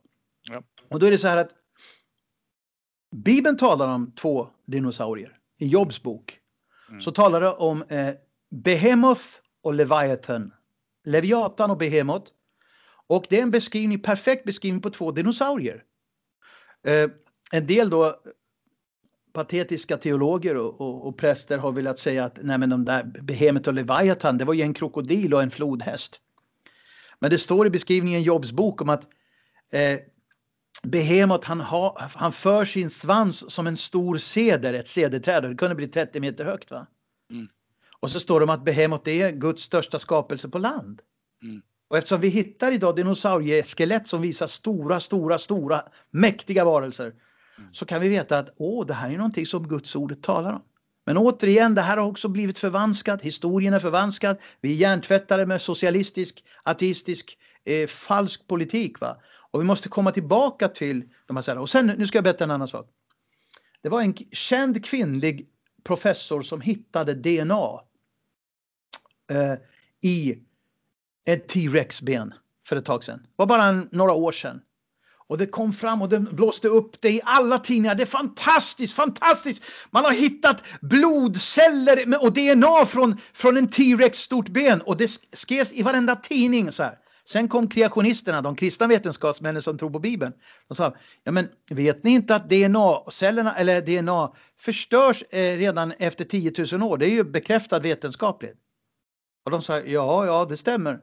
Ja. Och då är det så här att Bibeln talar om två dinosaurier. I Jobs bok mm. så talar det om eh, Behemoth och Leviathan. Leviathan och Behemoth. Och det är en beskrivning, perfekt beskrivning på två dinosaurier. Eh, en del då patetiska teologer och, och, och, präster har velat säga att nej men de där Behemet och Leviathan det var ju en krokodil och en flodhäst. Men det står i beskrivningen Jobs bok om att eh, Behemot han, ha, han för sin svans som en stor ceder, ett cederträd. Det kunde bli 30 meter högt. va? Mm. Och så står det om att Behemot är Guds största skapelse på land. Mm. Och eftersom vi hittar idag dinosaurieskelett som visar stora, stora, stora mäktiga varelser mm. så kan vi veta att åh, det här är någonting som Guds ordet talar om. Men återigen, det här har också blivit förvanskat. Historien är förvanskad. Vi är hjärntvättade med socialistisk, ateistisk, eh, falsk politik. Va? Och vi måste komma tillbaka till de här sakerna. Och sen, nu ska jag berätta en annan sak. Det var en känd kvinnlig professor som hittade DNA eh, i ett T-rex-ben för ett tag sedan. Det var bara en, några år sedan. Och det kom fram och den blåste upp det i alla tidningar. Det är fantastiskt, fantastiskt! Man har hittat blodceller och DNA från, från en T-rex stort ben och det skrevs i varenda tidning så här. Sen kom kreationisterna, de kristna vetenskapsmännen som tror på Bibeln. De sa, ja men vet ni inte att DNA-cellerna eller DNA förstörs eh, redan efter 10 000 år? Det är ju bekräftat vetenskapligt. Och de sa, ja, ja, det stämmer.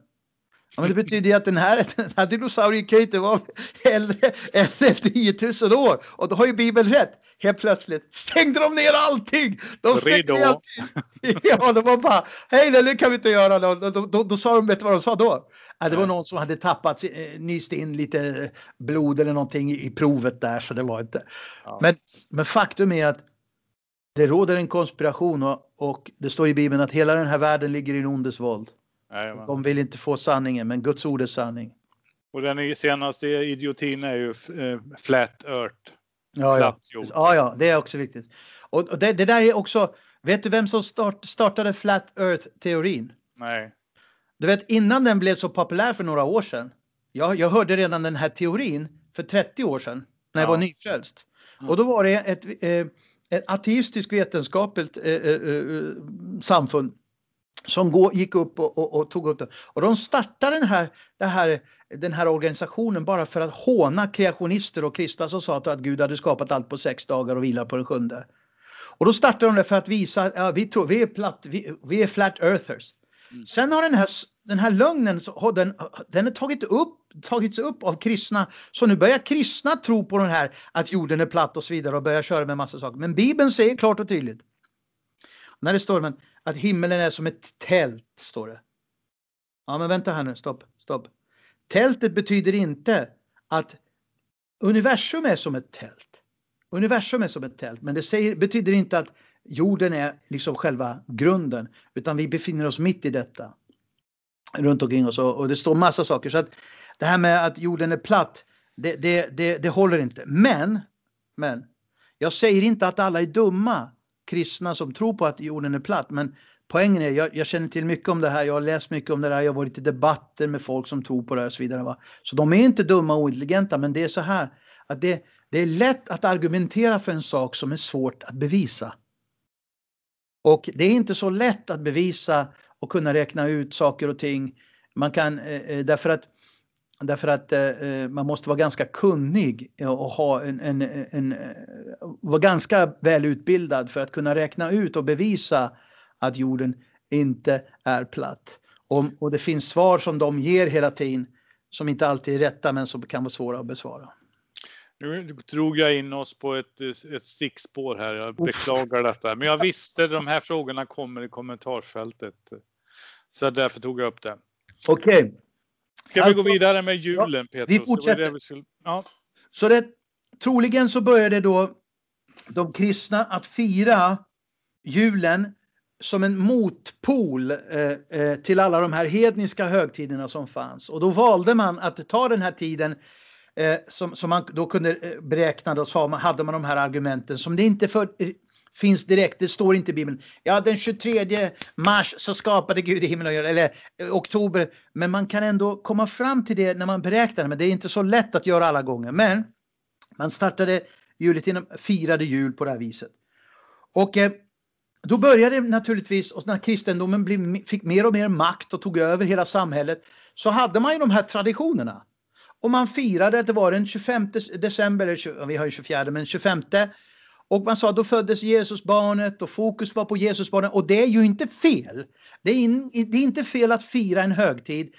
Ja, men det betyder ju att den här, den här dinosaurien kan ju inte vara äldre än 10 000 år. Och då har ju Bibeln rätt. Helt plötsligt stängde de ner allting. De stängde allting. Ja, de var bara, hej nu kan vi inte göra något. Då, då, då, då sa de, vet du vad de sa då? Ja, det var någon som hade tappat, eh, nyst in lite blod eller någonting i provet där, så det var inte. Ja. Men, men faktum är att det råder en konspiration och, och det står i Bibeln att hela den här världen ligger i en ondes våld. Jajamän. De vill inte få sanningen, men Guds ord är sanning. Och den senaste idiotin är ju eh, flat earth. Ja, ja. ja, ja, det är också viktigt. Och det, det där är också, vet du vem som start, startade flat earth-teorin? Nej. Du vet, innan den blev så populär för några år sedan. Jag, jag hörde redan den här teorin för 30 år sedan när jag var nyfrälst. Ja. Mm. Och då var det ett, eh, ett ateistiskt vetenskapligt eh, samfund som gick upp och, och, och, tog upp det. Och de startade den här, här, den här organisationen bara för att håna kreationister och kristna som sa att Gud hade skapat allt på sex dagar och vilar på den sjunde. Och då startade de det för att visa att ja, vi, tror, vi, är platt, vi, vi är flat earthers. Mm. Sen har den här, den här lögnen den, den har tagit upp, tagits upp av kristna. Så nu börjar kristna tro på den här att jorden är platt och så vidare och börjar köra med massa saker. Men Bibeln säger klart och tydligt. När det står men att himlen är som ett tält, står det. Ja, men vänta här nu, stopp, stopp. Tältet betyder inte att universum är som ett tält. Universum är som ett tält, men det säger, betyder inte att jorden är liksom själva grunden, utan vi befinner oss mitt i detta. Runt omkring oss och, och det står massa saker. Så att det här med att jorden är platt, det, det, det, det håller inte. Men, men, jag säger inte att alla är dumma kristna som tror på att jorden är platt. Men poängen är, jag, jag, känner till mycket om det här, jag har läst mycket om det här, jag har varit i debatter med folk som tror på det här och så vidare. Va? Så de är inte dumma och ointelligenta, men det är så här att det, det är lätt att argumentera för en sak som är svårt att bevisa. Och det är inte så lätt att bevisa och kunna räkna ut saker och ting. Man kan, eh, eh, därför att Därför att eh, eh, man måste vara ganska kunnig eh, och ha en, en, en, eh, vara ganska välutbildad för att kunna räkna ut och bevisa att jorden inte är platt. Och, och det finns svar som de ger hela tiden som inte alltid är rätta men som kan vara svåra att besvara. Nu drog jag in oss på ett, ett stickspår här. Jag beklagar Uff. detta, men jag visste att de här frågorna kommer i kommentarsfältet. Så därför tog jag upp det. Okej, okay. Ska alltså, vi gå alltså, vidare med julen, ja, Peter? Vi fortsätter. Det det vi skulle, ja. Så det, troligen så började då de kristna att fira julen som en motpol eh, eh, till alla de här hedniska högtiderna som fanns. Och då valde man att ta den här tiden eh, som, som man då kunde eh, beräkna, då sa man, hade man de här argumenten som det inte för, eh, finns direkt, det står inte i Bibeln. Ja, den 23 mars så skapade Gud i himlen och jorden, eller eh, oktober. Men man kan ändå komma fram till det när man beräknar, men det är inte så lätt att göra alla gånger. Men man startade julet inom, firade jul på det här viset. Och eh, då började naturligtvis, och när kristendomen blev, fick mer och mer makt och tog över hela samhället, så hade man ju de här traditionerna. Och man firade att det var den 25 december, vi har ju 24 men 25. Och man sa då föddes Jesusbarnet och fokus var på Jesusbarnet och det är ju inte fel. Det är, in, det är inte fel att fira en högtid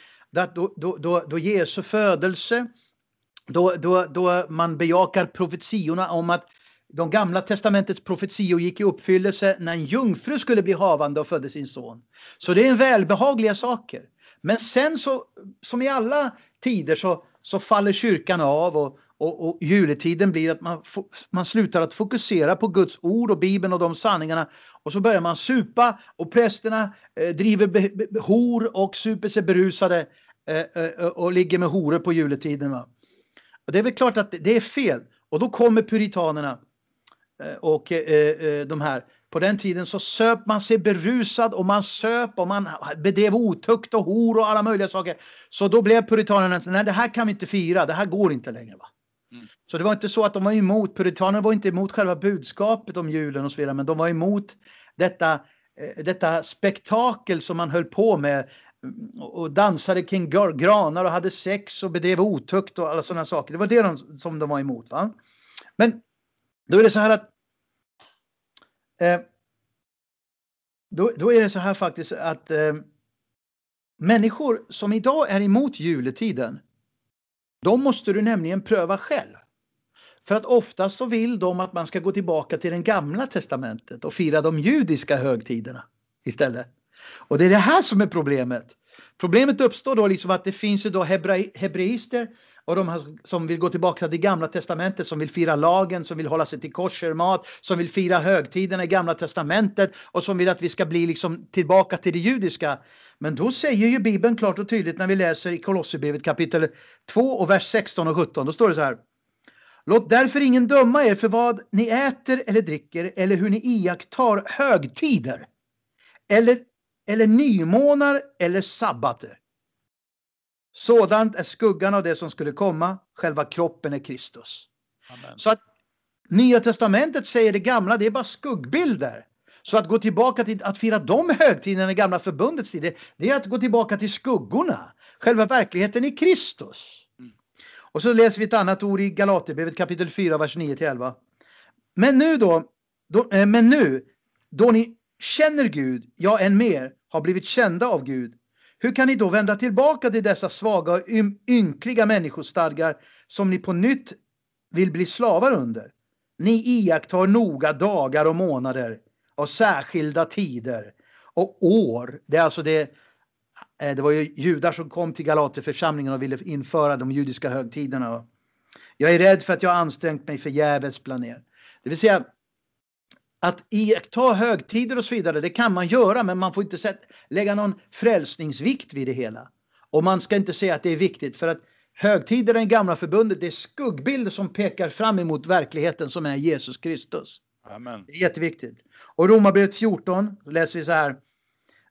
då, då, då, då Jesu födelse, då, då, då man bejakar profetiorna om att de gamla testamentets profetior gick i uppfyllelse när en jungfru skulle bli havande och födde sin son. Så det är en välbehagliga saker. Men sen så, som i alla tider så så faller kyrkan av och, och, och juletiden blir att man, man slutar att fokusera på Guds ord och Bibeln och de sanningarna och så börjar man supa och prästerna eh, driver hor och super sig berusade eh, eh, eh, och ligger med horor på juletiden. Va? Och det är väl klart att det är fel och då kommer puritanerna eh, och eh, de här på den tiden så söp man sig berusad och man söp och man bedrev otukt och hor och alla möjliga saker. Så då blev puritanerna, nej det här kan vi inte fira, det här går inte längre. Va? Mm. Så det var inte så att de var emot, puritanerna var inte emot själva budskapet om julen och så vidare, men de var emot detta, eh, detta spektakel som man höll på med mm, och dansade kring granar och hade sex och bedrev otukt och alla sådana saker. Det var det de, som de var emot. Va? Men då är det så här att Eh, då, då, är det så här faktiskt att eh, människor som idag är emot juletiden, de måste du nämligen pröva själv. För att oftast så vill de att man ska gå tillbaka till det gamla testamentet och fira de judiska högtiderna istället. Och det är det här som är problemet. Problemet uppstår då liksom att det finns ju då hebreister och de som vill gå tillbaka till Gamla Testamentet, som vill fira lagen, som vill hålla sig till koshermat, som vill fira högtiderna i Gamla Testamentet och som vill att vi ska bli liksom tillbaka till det judiska. Men då säger ju Bibeln klart och tydligt när vi läser i Kolosserbrevet kapitel 2 och vers 16 och 17, då står det så här. Låt därför ingen döma er för vad ni äter eller dricker eller hur ni iakttar högtider eller, eller nymånar eller sabbater. Sådant är skuggan av det som skulle komma. Själva kroppen är Kristus. Amen. Så att Nya testamentet säger det gamla, det är bara skuggbilder. Så att gå tillbaka till att fira de högtiderna i gamla förbundets tid, det, är att gå tillbaka till skuggorna. Själva verkligheten i Kristus. Mm. Och så läser vi ett annat ord i Galaterbrevet kapitel 4, vers 9-11. Men nu då, då eh, men nu, då ni känner Gud, ja än mer, har blivit kända av Gud, hur kan ni då vända tillbaka till dessa svaga och ynkliga människostadgar som ni på nytt vill bli slavar under? Ni iakttar noga dagar och månader och särskilda tider och år. Det är alltså det eh, det var ju judar som kom till Galaterförsamlingen och ville införa de judiska högtiderna. Jag är rädd för att jag ansträngt mig förgäves bland er. Det vill säga, att iaktta högtider och så vidare, det kan man göra, men man får inte sätt, lägga någon frälsningsvikt vid det hela. Och man ska inte säga att det är viktigt, för att högtider i det gamla förbundet, det är skuggbilder som pekar fram emot verkligheten som är Jesus Kristus. Amen. Det är jätteviktigt. Och Romarbrevet 14 läser vi så här.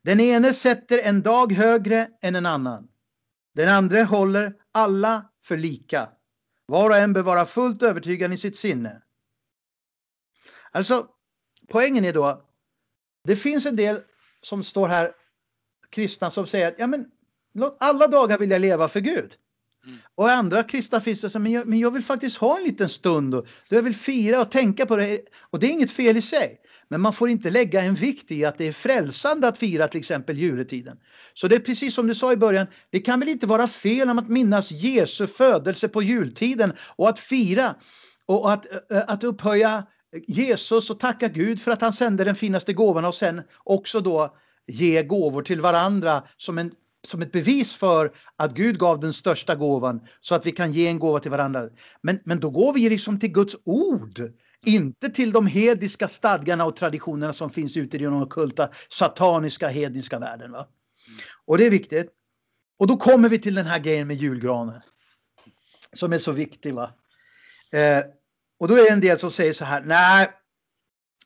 Den ene sätter en dag högre än en annan. Den andra håller alla för lika. Var och en bör vara fullt övertygad i sitt sinne. Alltså, poängen är då, det finns en del som står här, kristna som säger att ja, men, alla dagar vill jag leva för Gud. Mm. Och andra kristna finns det som men jag, men jag vill faktiskt ha en liten stund och jag vill fira och tänka på det. Och det är inget fel i sig. Men man får inte lägga en vikt i att det är frälsande att fira till exempel juletiden. Så det är precis som du sa i början, det kan väl inte vara fel om att minnas Jesu födelse på jultiden och att fira och att, att upphöja Jesus och tacka Gud för att han sände den finaste gåvan och sen också då ge gåvor till varandra som, en, som ett bevis för att Gud gav den största gåvan så att vi kan ge en gåva till varandra. Men, men då går vi liksom till Guds ord, inte till de hediska stadgarna och traditionerna som finns ute i den okulta sataniska hedniska världen. Va? Och det är viktigt. Och då kommer vi till den här grejen med julgranen som är så viktig. va? Eh, och då är det en del som säger så här. Nej,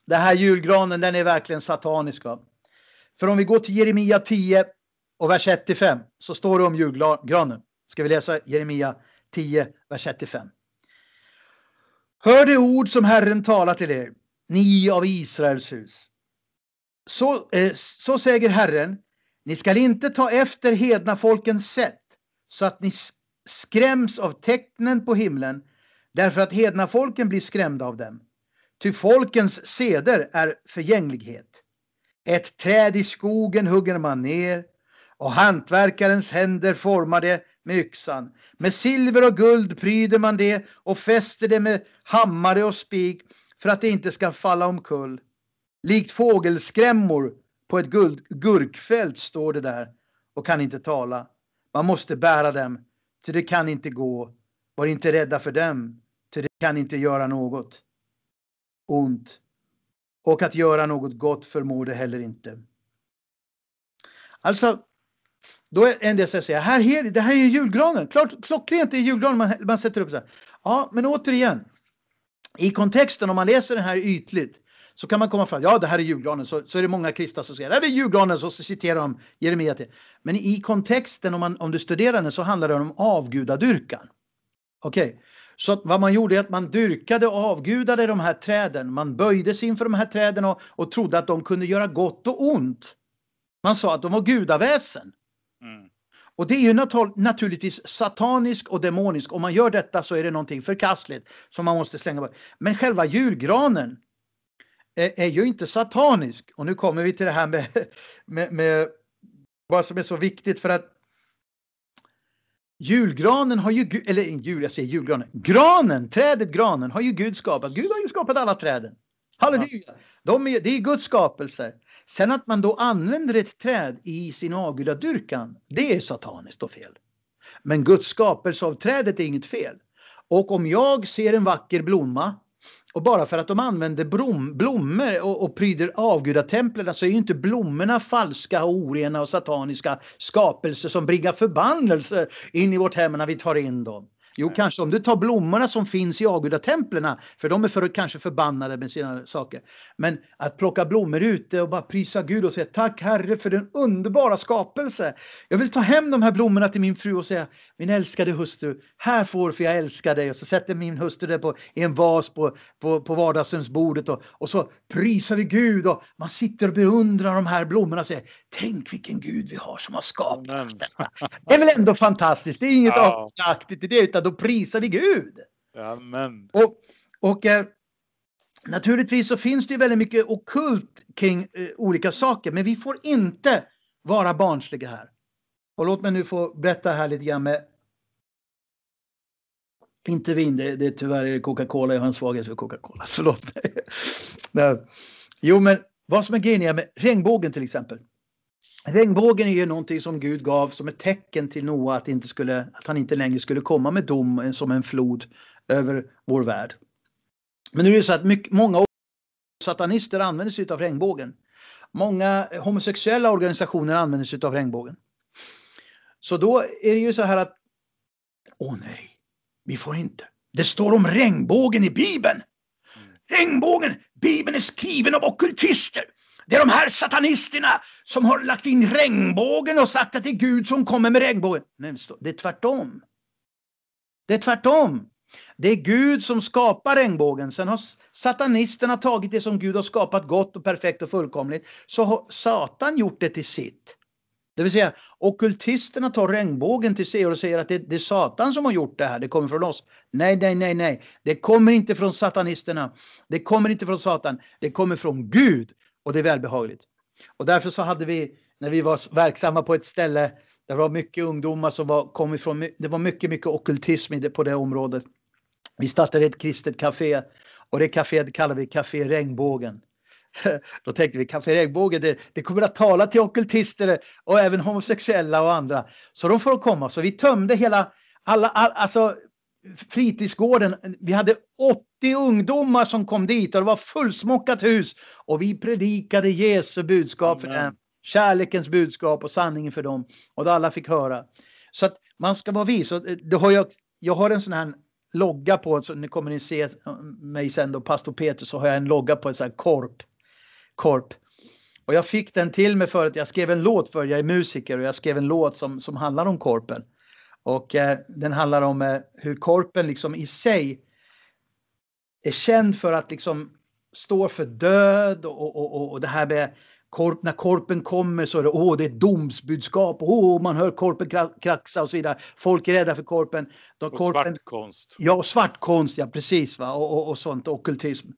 den här julgranen den är verkligen satanisk. Va? För om vi går till Jeremia 10 och vers 1 till 5 så står det om julgranen. Ska vi läsa Jeremia 10, vers 1 till 5. Hör de ord som Herren talar till er, ni av Israels hus. Så, eh, så säger Herren, ni skall inte ta efter hedna folkens sätt så att ni skräms av tecknen på himlen därför att hedna folken blir skrämda av dem. Ty folkens seder är förgänglighet. Ett träd i skogen hugger man ner och hantverkarens händer formar det med yxan. Med silver och guld pryder man det och fäster det med hammare och spik för att det inte ska falla omkull. Likt fågelskrämmor på ett guld, gurkfält står det där och kan inte tala. Man måste bära dem, ty det kan inte gå. Var inte rädda för dem, Ty det kan inte göra något ont och att göra något gott förmår det heller inte. Alltså, då är en del som säger, här, här, det här är julgranen, Klart, klockrent är julgranen man, man sätter upp så här. Ja, men återigen, i kontexten om man läser det här ytligt så kan man komma fram ja det här är julgranen, så, så är det många kristna som säger, det här är julgranen, så, så citerar de Jeremia till. Men i kontexten om, man, om du studerar den så handlar det om avgudadyrkan. Okej, okay. Så vad man gjorde är att man dyrkade och avgudade de här träden. Man böjde sig inför de här träden och, och trodde att de kunde göra gott och ont. Man sa att de var gudaväsen. Mm. Och det är ju natal, naturligtvis satanisk och demonisk. Om man gör detta så är det någonting förkastligt som man måste slänga bort. Men själva julgranen är, är, ju inte satanisk. Och nu kommer vi till det här med, med, med vad som är så viktigt för att Julgranen har ju, eller jul, jag säger julgranen. Granen, trädet granen har ju Gud skapat. Gud har ju skapat alla träden. Halleluja! De är, det är Guds skapelser. Sen att man då använder ett träd i sin avgudadyrkan, det är sataniskt och fel. Men Guds skapelse av trädet är inget fel. Och om jag ser en vacker blomma och bara för att de använder brom, blommor och, och pryder avgudatemplen så är ju inte blommorna falska och orena och sataniska skapelser som bringar förbannelse in i vårt hem när vi tar in dem. Jo, kanske om du tar blommorna som finns i agudatemplerna, för de är för, kanske förbannade med sina saker. Men att plocka blommor ute och bara prisa Gud och säga tack Herre för den underbara skapelse. Jag vill ta hem de här blommorna till min fru och säga min älskade hustru, här får för jag älskar dig. Och så sätter min hustru det på, i en vas på, på, på vardagsrumsbordet och, och så prisar vi Gud och man sitter och beundrar de här blommorna och säger tänk vilken Gud vi har som har skapat detta. Det är väl ändå fantastiskt, det är inget ja. avsaktigt i det utan då prisar vi Gud. Amen. Och, och eh, naturligtvis så finns det ju väldigt mycket okult kring eh, olika saker, men vi får inte vara barnsliga här. Och låt mig nu få berätta här lite grann med inte vin, det, det är tyvärr Coca-Cola. Jag har en svaghet för Coca-Cola. Förlåt mig. jo, men vad som är grejen är med regnbågen till exempel. Regnbågen är ju någonting som Gud gav som ett tecken till Noa att, inte skulle, att han inte längre skulle komma med dom som en flod över vår värld. Men nu är det så att mycket, många satanister använder sig av regnbågen. Många homosexuella organisationer använder sig av regnbågen. Så då är det ju så här att Åh nej, vi får inte. Det står om regnbågen i Bibeln. Mm. Regnbågen, Bibeln är skriven av okultister. Det är de här satanisterna som har lagt in regnbågen och sagt att det är Gud som kommer med regnbågen. Men det är tvärtom. Det är tvärtom. Det är Gud som skapar regnbågen. Sen har satanisterna tagit det som Gud har skapat gott och perfekt och fullkomligt. Så har Satan gjort det till sitt. Det vill säga, okultisterna tar regnbågen till sig och säger att det, det, är Satan som har gjort det här, det kommer från oss. Nej, nej, nej, nej. Det kommer inte från satanisterna. Det kommer inte från Satan. Det kommer från Gud. Och det är välbehagligt. Och därför så hade vi, när vi var verksamma på ett ställe där det var mycket ungdomar som var, kom ifrån, det var mycket, mycket okultism på det området. Vi startade ett kristet café och det caféet kallade vi Café Regnbågen. Då tänkte vi Café Regnbågen, det, det, kommer att tala till okultister och även homosexuella och andra. Så de får komma. Så vi tömde hela, alla, all, alltså fritidsgården. Vi hade 80 ungdomar som kom dit och det var fullsmockat hus. Och vi predikade Jesu budskap Amen. för dem. Kärlekens budskap och sanningen för dem. Och det alla fick höra. Så att man ska vara vis. Eh, har jag, jag har en sån här logga på, så nu kommer ni se eh, mig sen då, pastor Peter, så har jag en logga på en sån här korp. korp. Och jag fick den till mig för att jag skrev en låt för, jag är musiker och jag skrev en låt som, som handlar om korpen. Och eh, den handlar om eh, hur korpen liksom i sig är känd för att liksom stå för död och, och, och, och det här med korp, när korpen kommer så är det, åh, det är domsbudskap, åh, man hör korpen kraxa och så vidare. Folk är rädda för korpen. De, och korpen, svartkonst. Ja, svartkonst, ja precis, va? Och, och, och sånt, okultism.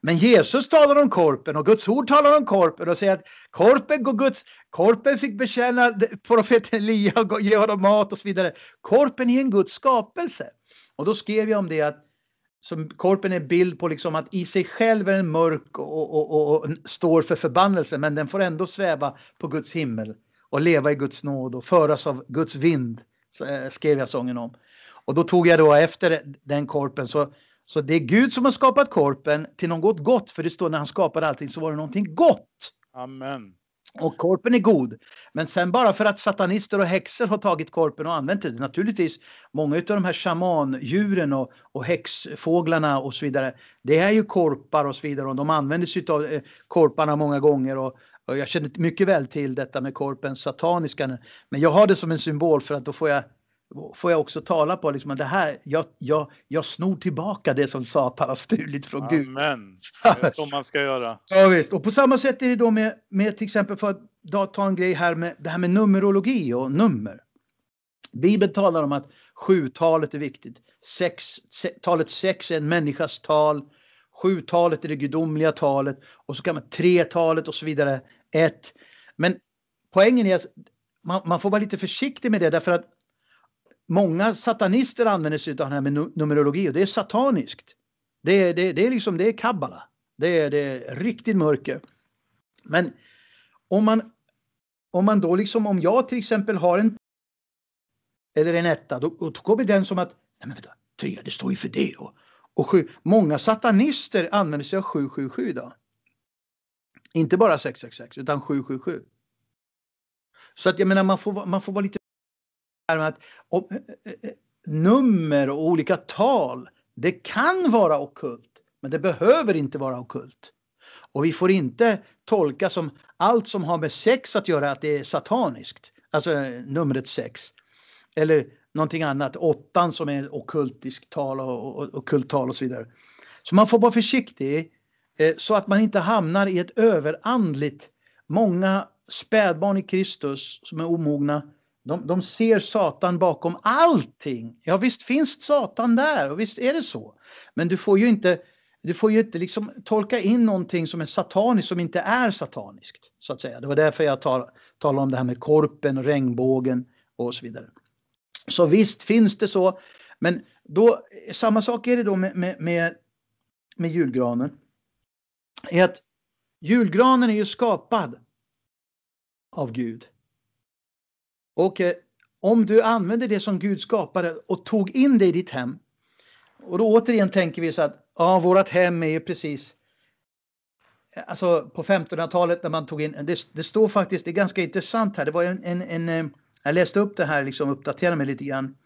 Men Jesus talar om korpen och Guds ord talar om korpen och säger att korpen, går Guds, korpen fick bekänna profeten Elia och ge honom mat och så vidare. Korpen är en Guds skapelse. Och då skrev jag om det att som korpen är en bild på liksom att i sig själv är den mörk och, och, och, och, står för förbannelse men den får ändå sväva på Guds himmel och leva i Guds nåd och föras av Guds vind, eh, skrev jag sången om. Och då tog jag då efter den korpen så så det är Gud som har skapat korpen till något gott, för det står när han skapade allting så var det någonting gott. Amen. Och korpen är god. Men sen bara för att satanister och häxor har tagit korpen och använt det. Naturligtvis, många av de här shamandjuren och, och häxfåglarna och så vidare. Det är ju korpar och så vidare och de använder sig av eh, korparna många gånger. Och, och jag känner mycket väl till detta med korpen sataniska. Men jag har det som en symbol för att då får jag får jag också tala på liksom, det här, jag, jag, jag snor tillbaka det som Satan har stulit från Amen. Gud. Amen, det är så man ska göra. Ja, visst. Och på samma sätt är det då med, med till exempel, för att ta en grej här med det här med numerologi och nummer. Bibeln talar om att sjutalet är viktigt. Sex, se, talet sex är en människas tal. Sjutalet är det gudomliga talet och så kan man tretalet och så vidare. Ett. Men poängen är att man, man får vara lite försiktig med det därför att många satanister använder sig av den här med numerologi och det är sataniskt. Det är, det, det är liksom, det är kabbala. Det är, det är riktigt mörker. Men om man, om man då liksom, om jag till exempel har en eller en etta, då uppkommer den som att nej men vänta, tre, det står ju för det. Och, och sju. Många satanister använder sig av 777 då. Inte bara 666 utan 777. Så att jag menar man får, man får vara lite här med att och, eh, eh, nummer och olika tal, det kan vara okult, men det behöver inte vara okult. Och vi får inte tolka som allt som har med sex att göra att det är sataniskt, alltså eh, numret sex. Eller någonting annat, åttan som är okultiskt tal och, och, och tal och så vidare. Så man får vara försiktig så att man inte hamnar i ett överandligt. Många spädbarn i Kristus som är omogna de, de ser Satan bakom allting. Ja, visst finns Satan där och visst är det så. Men du får ju inte, du får ju inte liksom tolka in någonting som är sataniskt som inte är sataniskt. Så att säga. Det var därför jag tal, talade om det här med korpen, och regnbågen och så vidare. Så visst finns det så. Men då, samma sak är det då med, med, med, med julgranen. Är att julgranen är ju skapad av Gud. Och eh, om du använder det som Gud skapade och tog in det i ditt hem. Och då återigen tänker vi så att ja, vårt hem är ju precis eh, Alltså på 1500-talet när man tog in, det, det, står faktiskt, det är ganska intressant här, det var en, en, en eh, jag läste upp det här, liksom uppdaterade mig lite grann.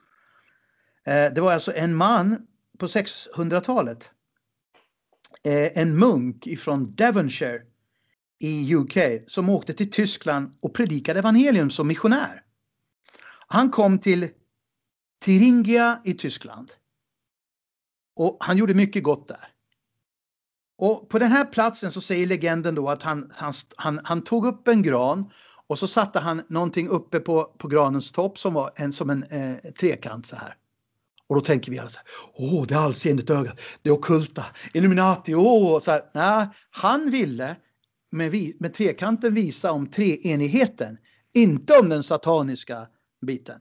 det var alltså en man på 600-talet. en munk ifrån Devonshire i UK som åkte till Tyskland och predikade evangelium som missionär. Han kom till Thuringia i Tyskland. Och han gjorde mycket gott där. Och på den här platsen så säger legenden då att han, han, han, han tog upp en gran och så satte han någonting uppe på, på granens topp som var en, som en eh, trekant så här. Och då tänker vi alla så här, åh, det allseendet ögat, det okulta, Illuminati, åh, så här. Nej, han ville med, med trekanten visa om treenigheten, inte om den sataniska biten.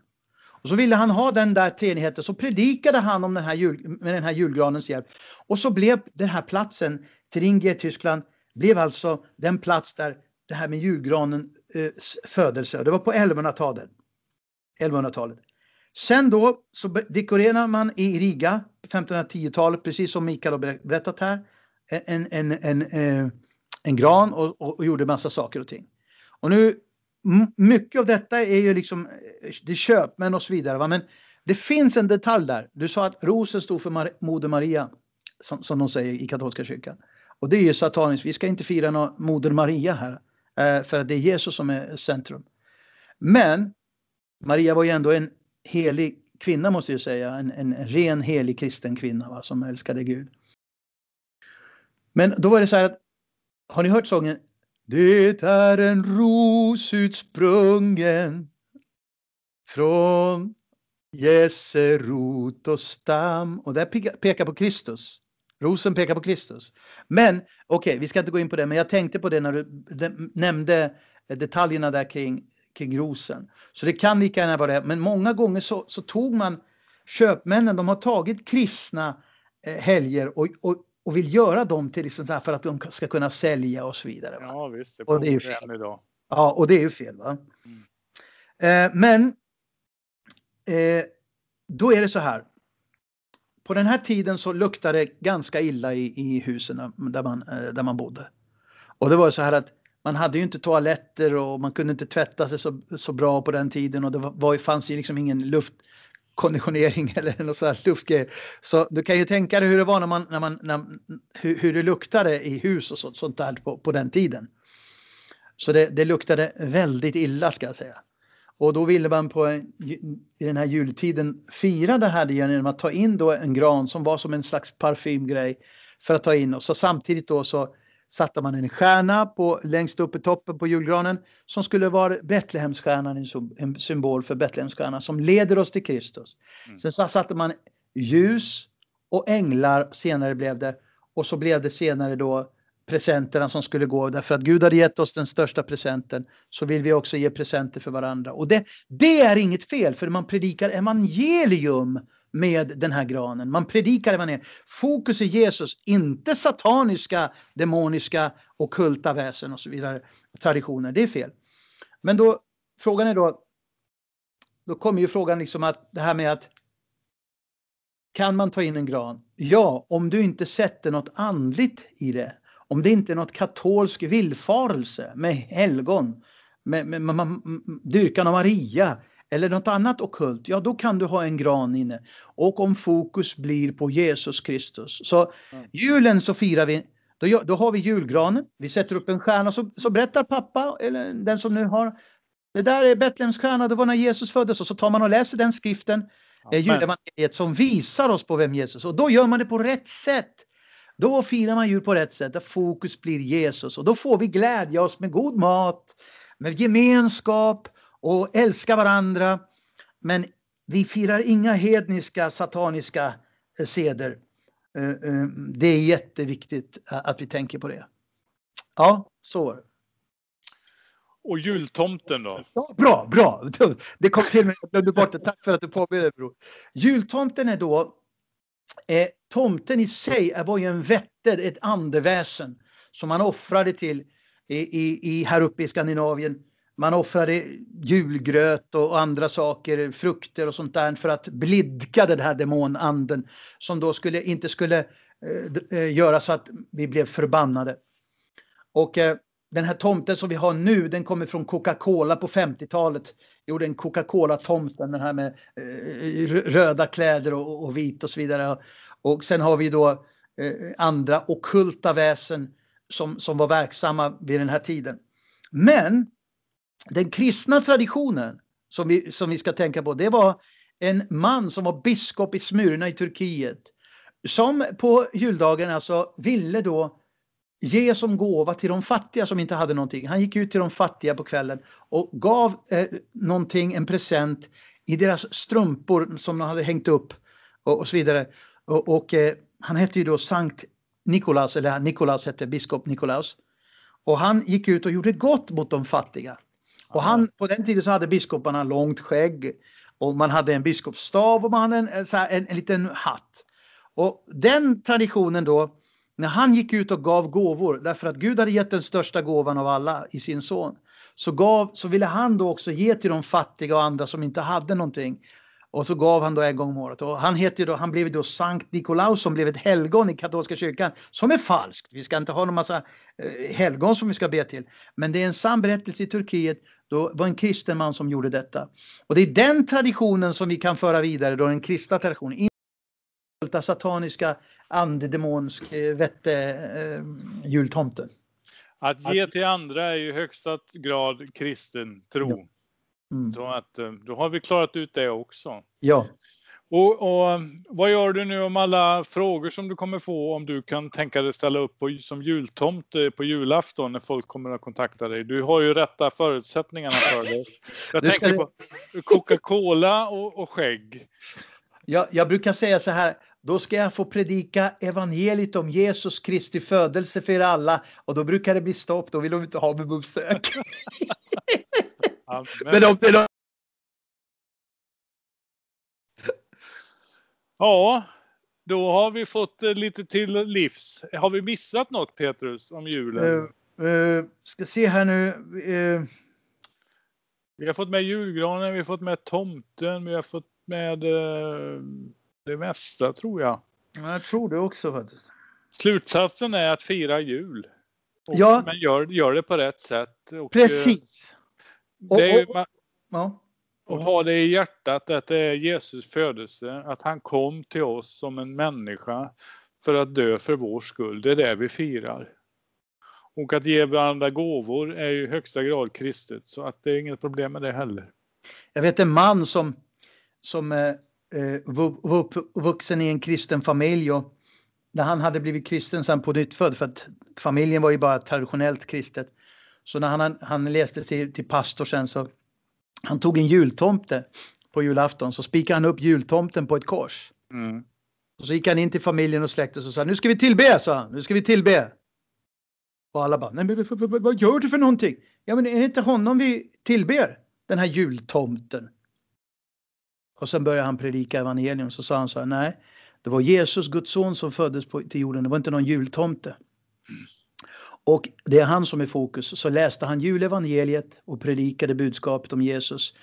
Och så ville han ha den där treenigheten, så predikade han om den här jul, med den här julgranens hjälp. Och så blev den här platsen, Thuringia i Tyskland, blev alltså den plats där det här med julgranens eh, födelse, det var på 1100-talet. 1100-talet. Sen då så dekorerar man i Riga, 1510-talet, precis som Mikael har berättat här, en, en, en, en, eh, en gran och, och, och gjorde massa saker och ting. Och nu mycket av detta är ju liksom det är köpmän och så vidare. Va? Men det finns en detalj där. Du sa att rosen stod för Mar Moder Maria, som, som de säger i katolska kyrkan. Och det är ju sataniskt. Vi ska inte fira någon Moder Maria här, eh, för att det är Jesus som är centrum. Men Maria var ju ändå en helig kvinna, måste jag säga. En, en ren helig kristen kvinna va? som älskade Gud. Men då var det så här att, har ni hört sången det är en ros utsprungen från Jesse rot och stam. Och det pekar på Kristus. Rosen pekar på Kristus. Men okej, okay, vi ska inte gå in på det, men jag tänkte på det när du nämnde detaljerna där kring, kring rosen. Så det kan lika gärna vara det. Men många gånger så, så tog man köpmännen, de har tagit kristna eh, helger och, och och vill göra dem till liksom så för att de ska kunna sälja och så vidare. Va? Ja visst, det, och det är ju fel. Idag. Ja, och det är ju fel. Va? Mm. Eh, men eh, då är det så här. På den här tiden så luktade det ganska illa i, i husen där man, eh, där man bodde. Och det var så här att man hade ju inte toaletter och man kunde inte tvätta sig så, så bra på den tiden och det var, fanns ju liksom ingen luft, konditionering eller något sånt luftgrej. Så du kan ju tänka dig hur det var när man, när man, när, hur, hur det luktade i hus och sånt, sånt där på, på den tiden. Så det, det, luktade väldigt illa ska jag säga. Och då ville man på, i den här jultiden fira det här genom att ta in då en gran som var som en slags parfymgrej för att ta in och så samtidigt då så satte man en stjärna på, längst upp i toppen på julgranen som skulle vara Betlehemsstjärnan, en symbol för Betlehemsstjärnan som leder oss till Kristus. Mm. Sen satte man ljus och änglar senare blev det och så blev det senare då presenterna som skulle gå. Därför att Gud hade gett oss den största presenten så vill vi också ge presenter för varandra. Och det, det är inget fel, för man predikar evangelium med den här granen. Man predikar man är Fokus är Jesus, inte sataniska, demoniska, okulta väsen och så vidare. Traditioner, det är fel. Men då, frågan är då, då kommer ju frågan liksom att det här med att kan man ta in en gran? Ja, om du inte sätter något andligt i det. Om det inte är något katolsk villfarelse med helgon, med, med, med, med dyrkan av Maria, eller något annat okult, ja då kan du ha en gran inne. Och om fokus blir på Jesus Kristus. Så julen så firar vi, då, då har vi julgranen, vi sätter upp en stjärna så, så berättar pappa, eller den som nu har, det där är Betlehems stjärna, det var när Jesus föddes. Och så tar man och läser den skriften, eh, julevangeliet, som visar oss på vem Jesus är. Och då gör man det på rätt sätt. Då firar man jul på rätt sätt, där fokus blir Jesus. Och då får vi glädja oss med god mat, med gemenskap, och älska varandra. Men vi firar inga hedniska, sataniska eh, seder. Eh, eh, det är jätteviktigt att vi tänker på det. Ja, så var det. Och jultomten då? Ja, bra, bra! Det kom till mig, jag glömde bort det. Tack för att du påminner bror. Jultomten är då, eh, tomten i sig var ju en vätted, ett andeväsen som man offrade till i, i, i här uppe i Skandinavien man offrade julgröt och andra saker, frukter och sånt där för att blidka den här demonanden som då skulle, inte skulle eh, eh göra så att vi blev förbannade. Och eh, den här tomten som vi har nu, den kommer från Coca-Cola på 50-talet. Gjorde en Coca-Cola-tomten, den här med eh, röda kläder och, och, vit och så vidare. Och sen har vi då eh, andra okulta väsen som, som var verksamma vid den här tiden. Men den kristna traditionen som vi, som vi ska tänka på, det var en man som var biskop i Smyrna i Turkiet som på juldagen alltså ville då ge som gåva till de fattiga som inte hade någonting. Han gick ut till de fattiga på kvällen och gav eh, någonting, en present i deras strumpor som de hade hängt upp och, och så vidare. Och, och eh, han hette ju då Sankt Nikolaus, eller Nikolaus hette biskop Nikolaus. Och han gick ut och gjorde gott mot de fattiga. Och han, på den tiden så hade biskoparna långt skägg och man hade en biskopsstav och man hade en, eh, en, en liten hatt. Och den traditionen då, när han gick ut och gav gåvor, därför att Gud hade gett den största gåvan av alla i sin son, så, gav, så ville han då också ge till de fattiga och andra som inte hade någonting. Och så gav han då en gång om året. Och han, heter då, han blev då Sankt Nikolaus som blev ett helgon i katolska kyrkan, som är falskt. Vi ska inte ha någon massa eh, helgon som vi ska be till. Men det är en sann berättelse i Turkiet då var en kristen man som gjorde detta. Och det är den traditionen som vi kan föra vidare, då den kristna traditionen. Inte sataniska andedemonsk eh, vette eh, jultomte. Att ge till andra är ju högsta grad kristen tro. Ja. Mm. Så att, eh, då har vi klarat ut det också. Ja. Och, och, vad gör du nu om alla frågor som du kommer få om du kan tänka dig ställa upp på, som jultomte eh, på julafton när folk kommer att kontakta dig? Du har ju rätta förutsättningarna för det. Jag tänker på Coca-Cola och, och skägg. Jag, jag brukar säga så här, då ska jag få predika evangeliet om Jesus Kristi födelse för er alla och då brukar det bli stopp, då vill de inte ha mig på besök. Men om det är någon Ja, då har vi fått eh, lite till livs. Har vi missat något Petrus om julen? Uh, uh, ska se här nu. Uh. Vi har fått med julgranen, vi har fått med tomten, vi har fått med det mesta tror jag. Jag tror det också faktiskt. Slutsatsen är att fira jul. Och, ja. Men gör, gör det på rätt sätt. Och, Precis. Och, det är, och, man, ja. Och ha det i hjärtat att det är Jesus födelse, att han kom till oss som en människa för att dö för vår skull. Det är det vi firar. Och att ge varandra gåvor är ju i högsta grad kristet, så att det är inget problem med det heller. Jag vet en man som, som eh, eh var uppvuxen i en kristen familj och när han hade blivit kristen sen han på nytt född för att familjen var ju bara traditionellt kristet. Så när han, han läste till, till pastor sen så han tog en jultomte på julafton så spikade han upp jultomten på ett kors. Mm. Och så gick han in till familjen och släkten och sa nu ska vi tillbe, sa han. Nu ska vi tillbe. Och alla bara, nej men vad gör du för någonting? Ja men är det inte honom vi tillber? Den här jultomten. Och sen började han predika evangelium så sa han så här, nej. Det var Jesus, Guds son, som föddes på, till jorden. Det var inte någon jultomte. Mm. Och det är han som är fokus. Så läste han julevangeliet och predikade budskapet om Jesus.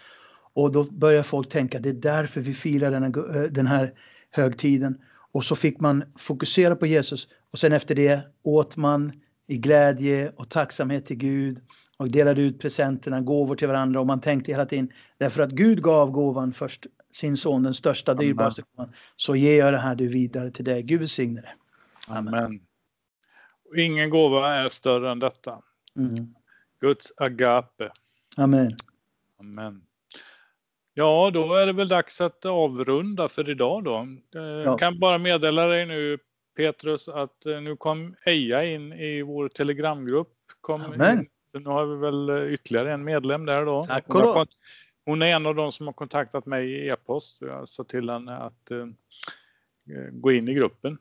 Och då börjar folk tänka det är därför vi firar denna, eh, den här högtiden. Och så fick man fokusera på Jesus och sen efter det åt man i glädje och tacksamhet till Gud och delade ut presenterna, gåvor till varandra och man tänkte hela tiden därför att Gud gav gåvan först, sin son, den största, Amen. dyrbaraste gåvan. Så ger jag det här du vidare till dig. Gud välsigne det. Amen. Amen. Ingen gåva är större än detta. Mm. Guds agape. Amen. Amen. Ja, då är det väl dags att avrunda för idag då. Eh, jag kan bara meddela dig nu Petrus att eh, nu kom Eja in i vår telegramgrupp. nu har vi väl eh, ytterligare en medlem där då. Tack och lov. Hon är en av de som har kontaktat mig i e-post. Jag sa till henne att eh, gå in i gruppen.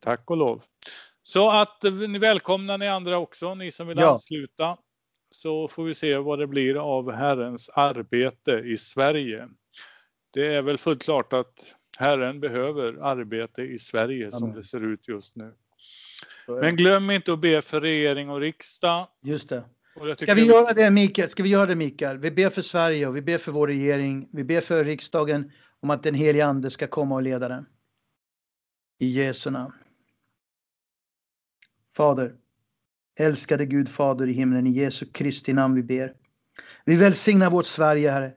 Tack och lov. Så att eh, ni välkomna ni andra också, ni som vill ja. ansluta. Så får vi se vad det blir av Herrens arbete i Sverige. Det är väl fullt klart att Herren behöver arbete i Sverige Amen. som det ser ut just nu. Men glöm inte att be för regering och riksdag. Just det. Ska vi, göra det, Mikael? Ska vi göra det, Mikael? Vi ber för Sverige och vi ber för vår regering. Vi ber för riksdagen om att den helige Ande ska komma och leda den. I Jesu namn. Fader, älskade Gud Fader i himlen, i Jesu Kristi namn vi ber. Vi välsignar vårt Sverige, Herre.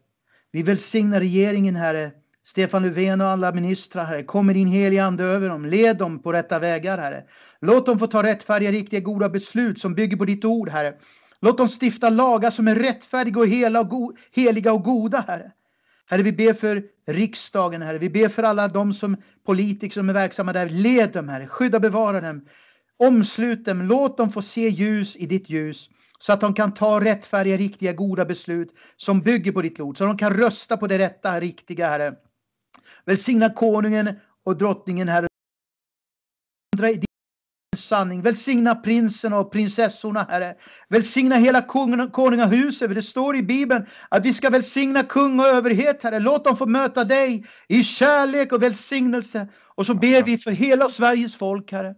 Vi välsignar regeringen, Herre. Stefan Löfven och alla ministrar, Herre. Kom med din heliga Ande över dem. Led dem på rätta vägar, Herre. Låt dem få ta rättfärdiga, riktiga, goda beslut som bygger på ditt ord, Herre. Låt dem stifta lagar som är rättfärdiga och, hela och go- heliga och goda, Herre. Herre, vi ber för riksdagen, Herre. Vi ber för alla de som politiker som är verksamma där. Led dem, Herre. Skydda, och bevara dem. Omslut dem, låt dem få se ljus i ditt ljus så att de kan ta rättfärdiga, riktiga, goda beslut som bygger på ditt ord. Så de kan rösta på det rätta, riktiga, Herre. Välsigna konungen och drottningen, Herre. Sanning. Välsigna prinsen och prinsessorna, Herre. Välsigna hela konungahuset. det står i Bibeln att vi ska välsigna kung och överhet, Herre. Låt dem få möta dig i kärlek och välsignelse. Och så ber vi för hela Sveriges folk, Herre.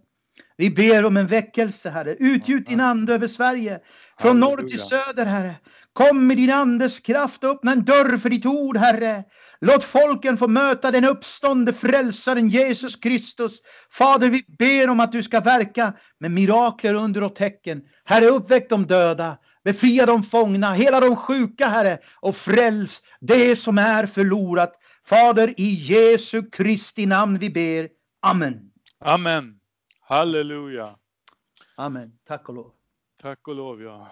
Vi ber om en väckelse, Herre. Utgjut din ande över Sverige. Från norr till söder, Herre. Kom med din andes kraft och öppna en dörr för ditt ord, Herre. Låt folken få möta den uppstående frälsaren Jesus Kristus. Fader, vi ber om att du ska verka med mirakler, under och tecken. Herre, uppväck de döda. Befria de fångna, hela de sjuka, Herre, och fräls det som är förlorat. Fader, i Jesu Kristi namn vi ber. Amen. Amen. Halleluja. Amen. Tack och lov. Tack och lov, ja.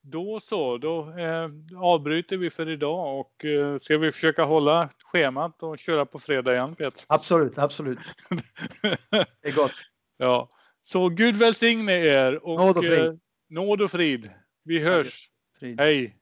Då så, då eh, avbryter vi för idag och eh, ska vi försöka hålla schemat och köra på fredag igen, Peter? Absolut, absolut. det är gott. Ja, så Gud välsigne er och nåd och frid. Eh, nåd och frid. Vi hörs. Frid. Hej.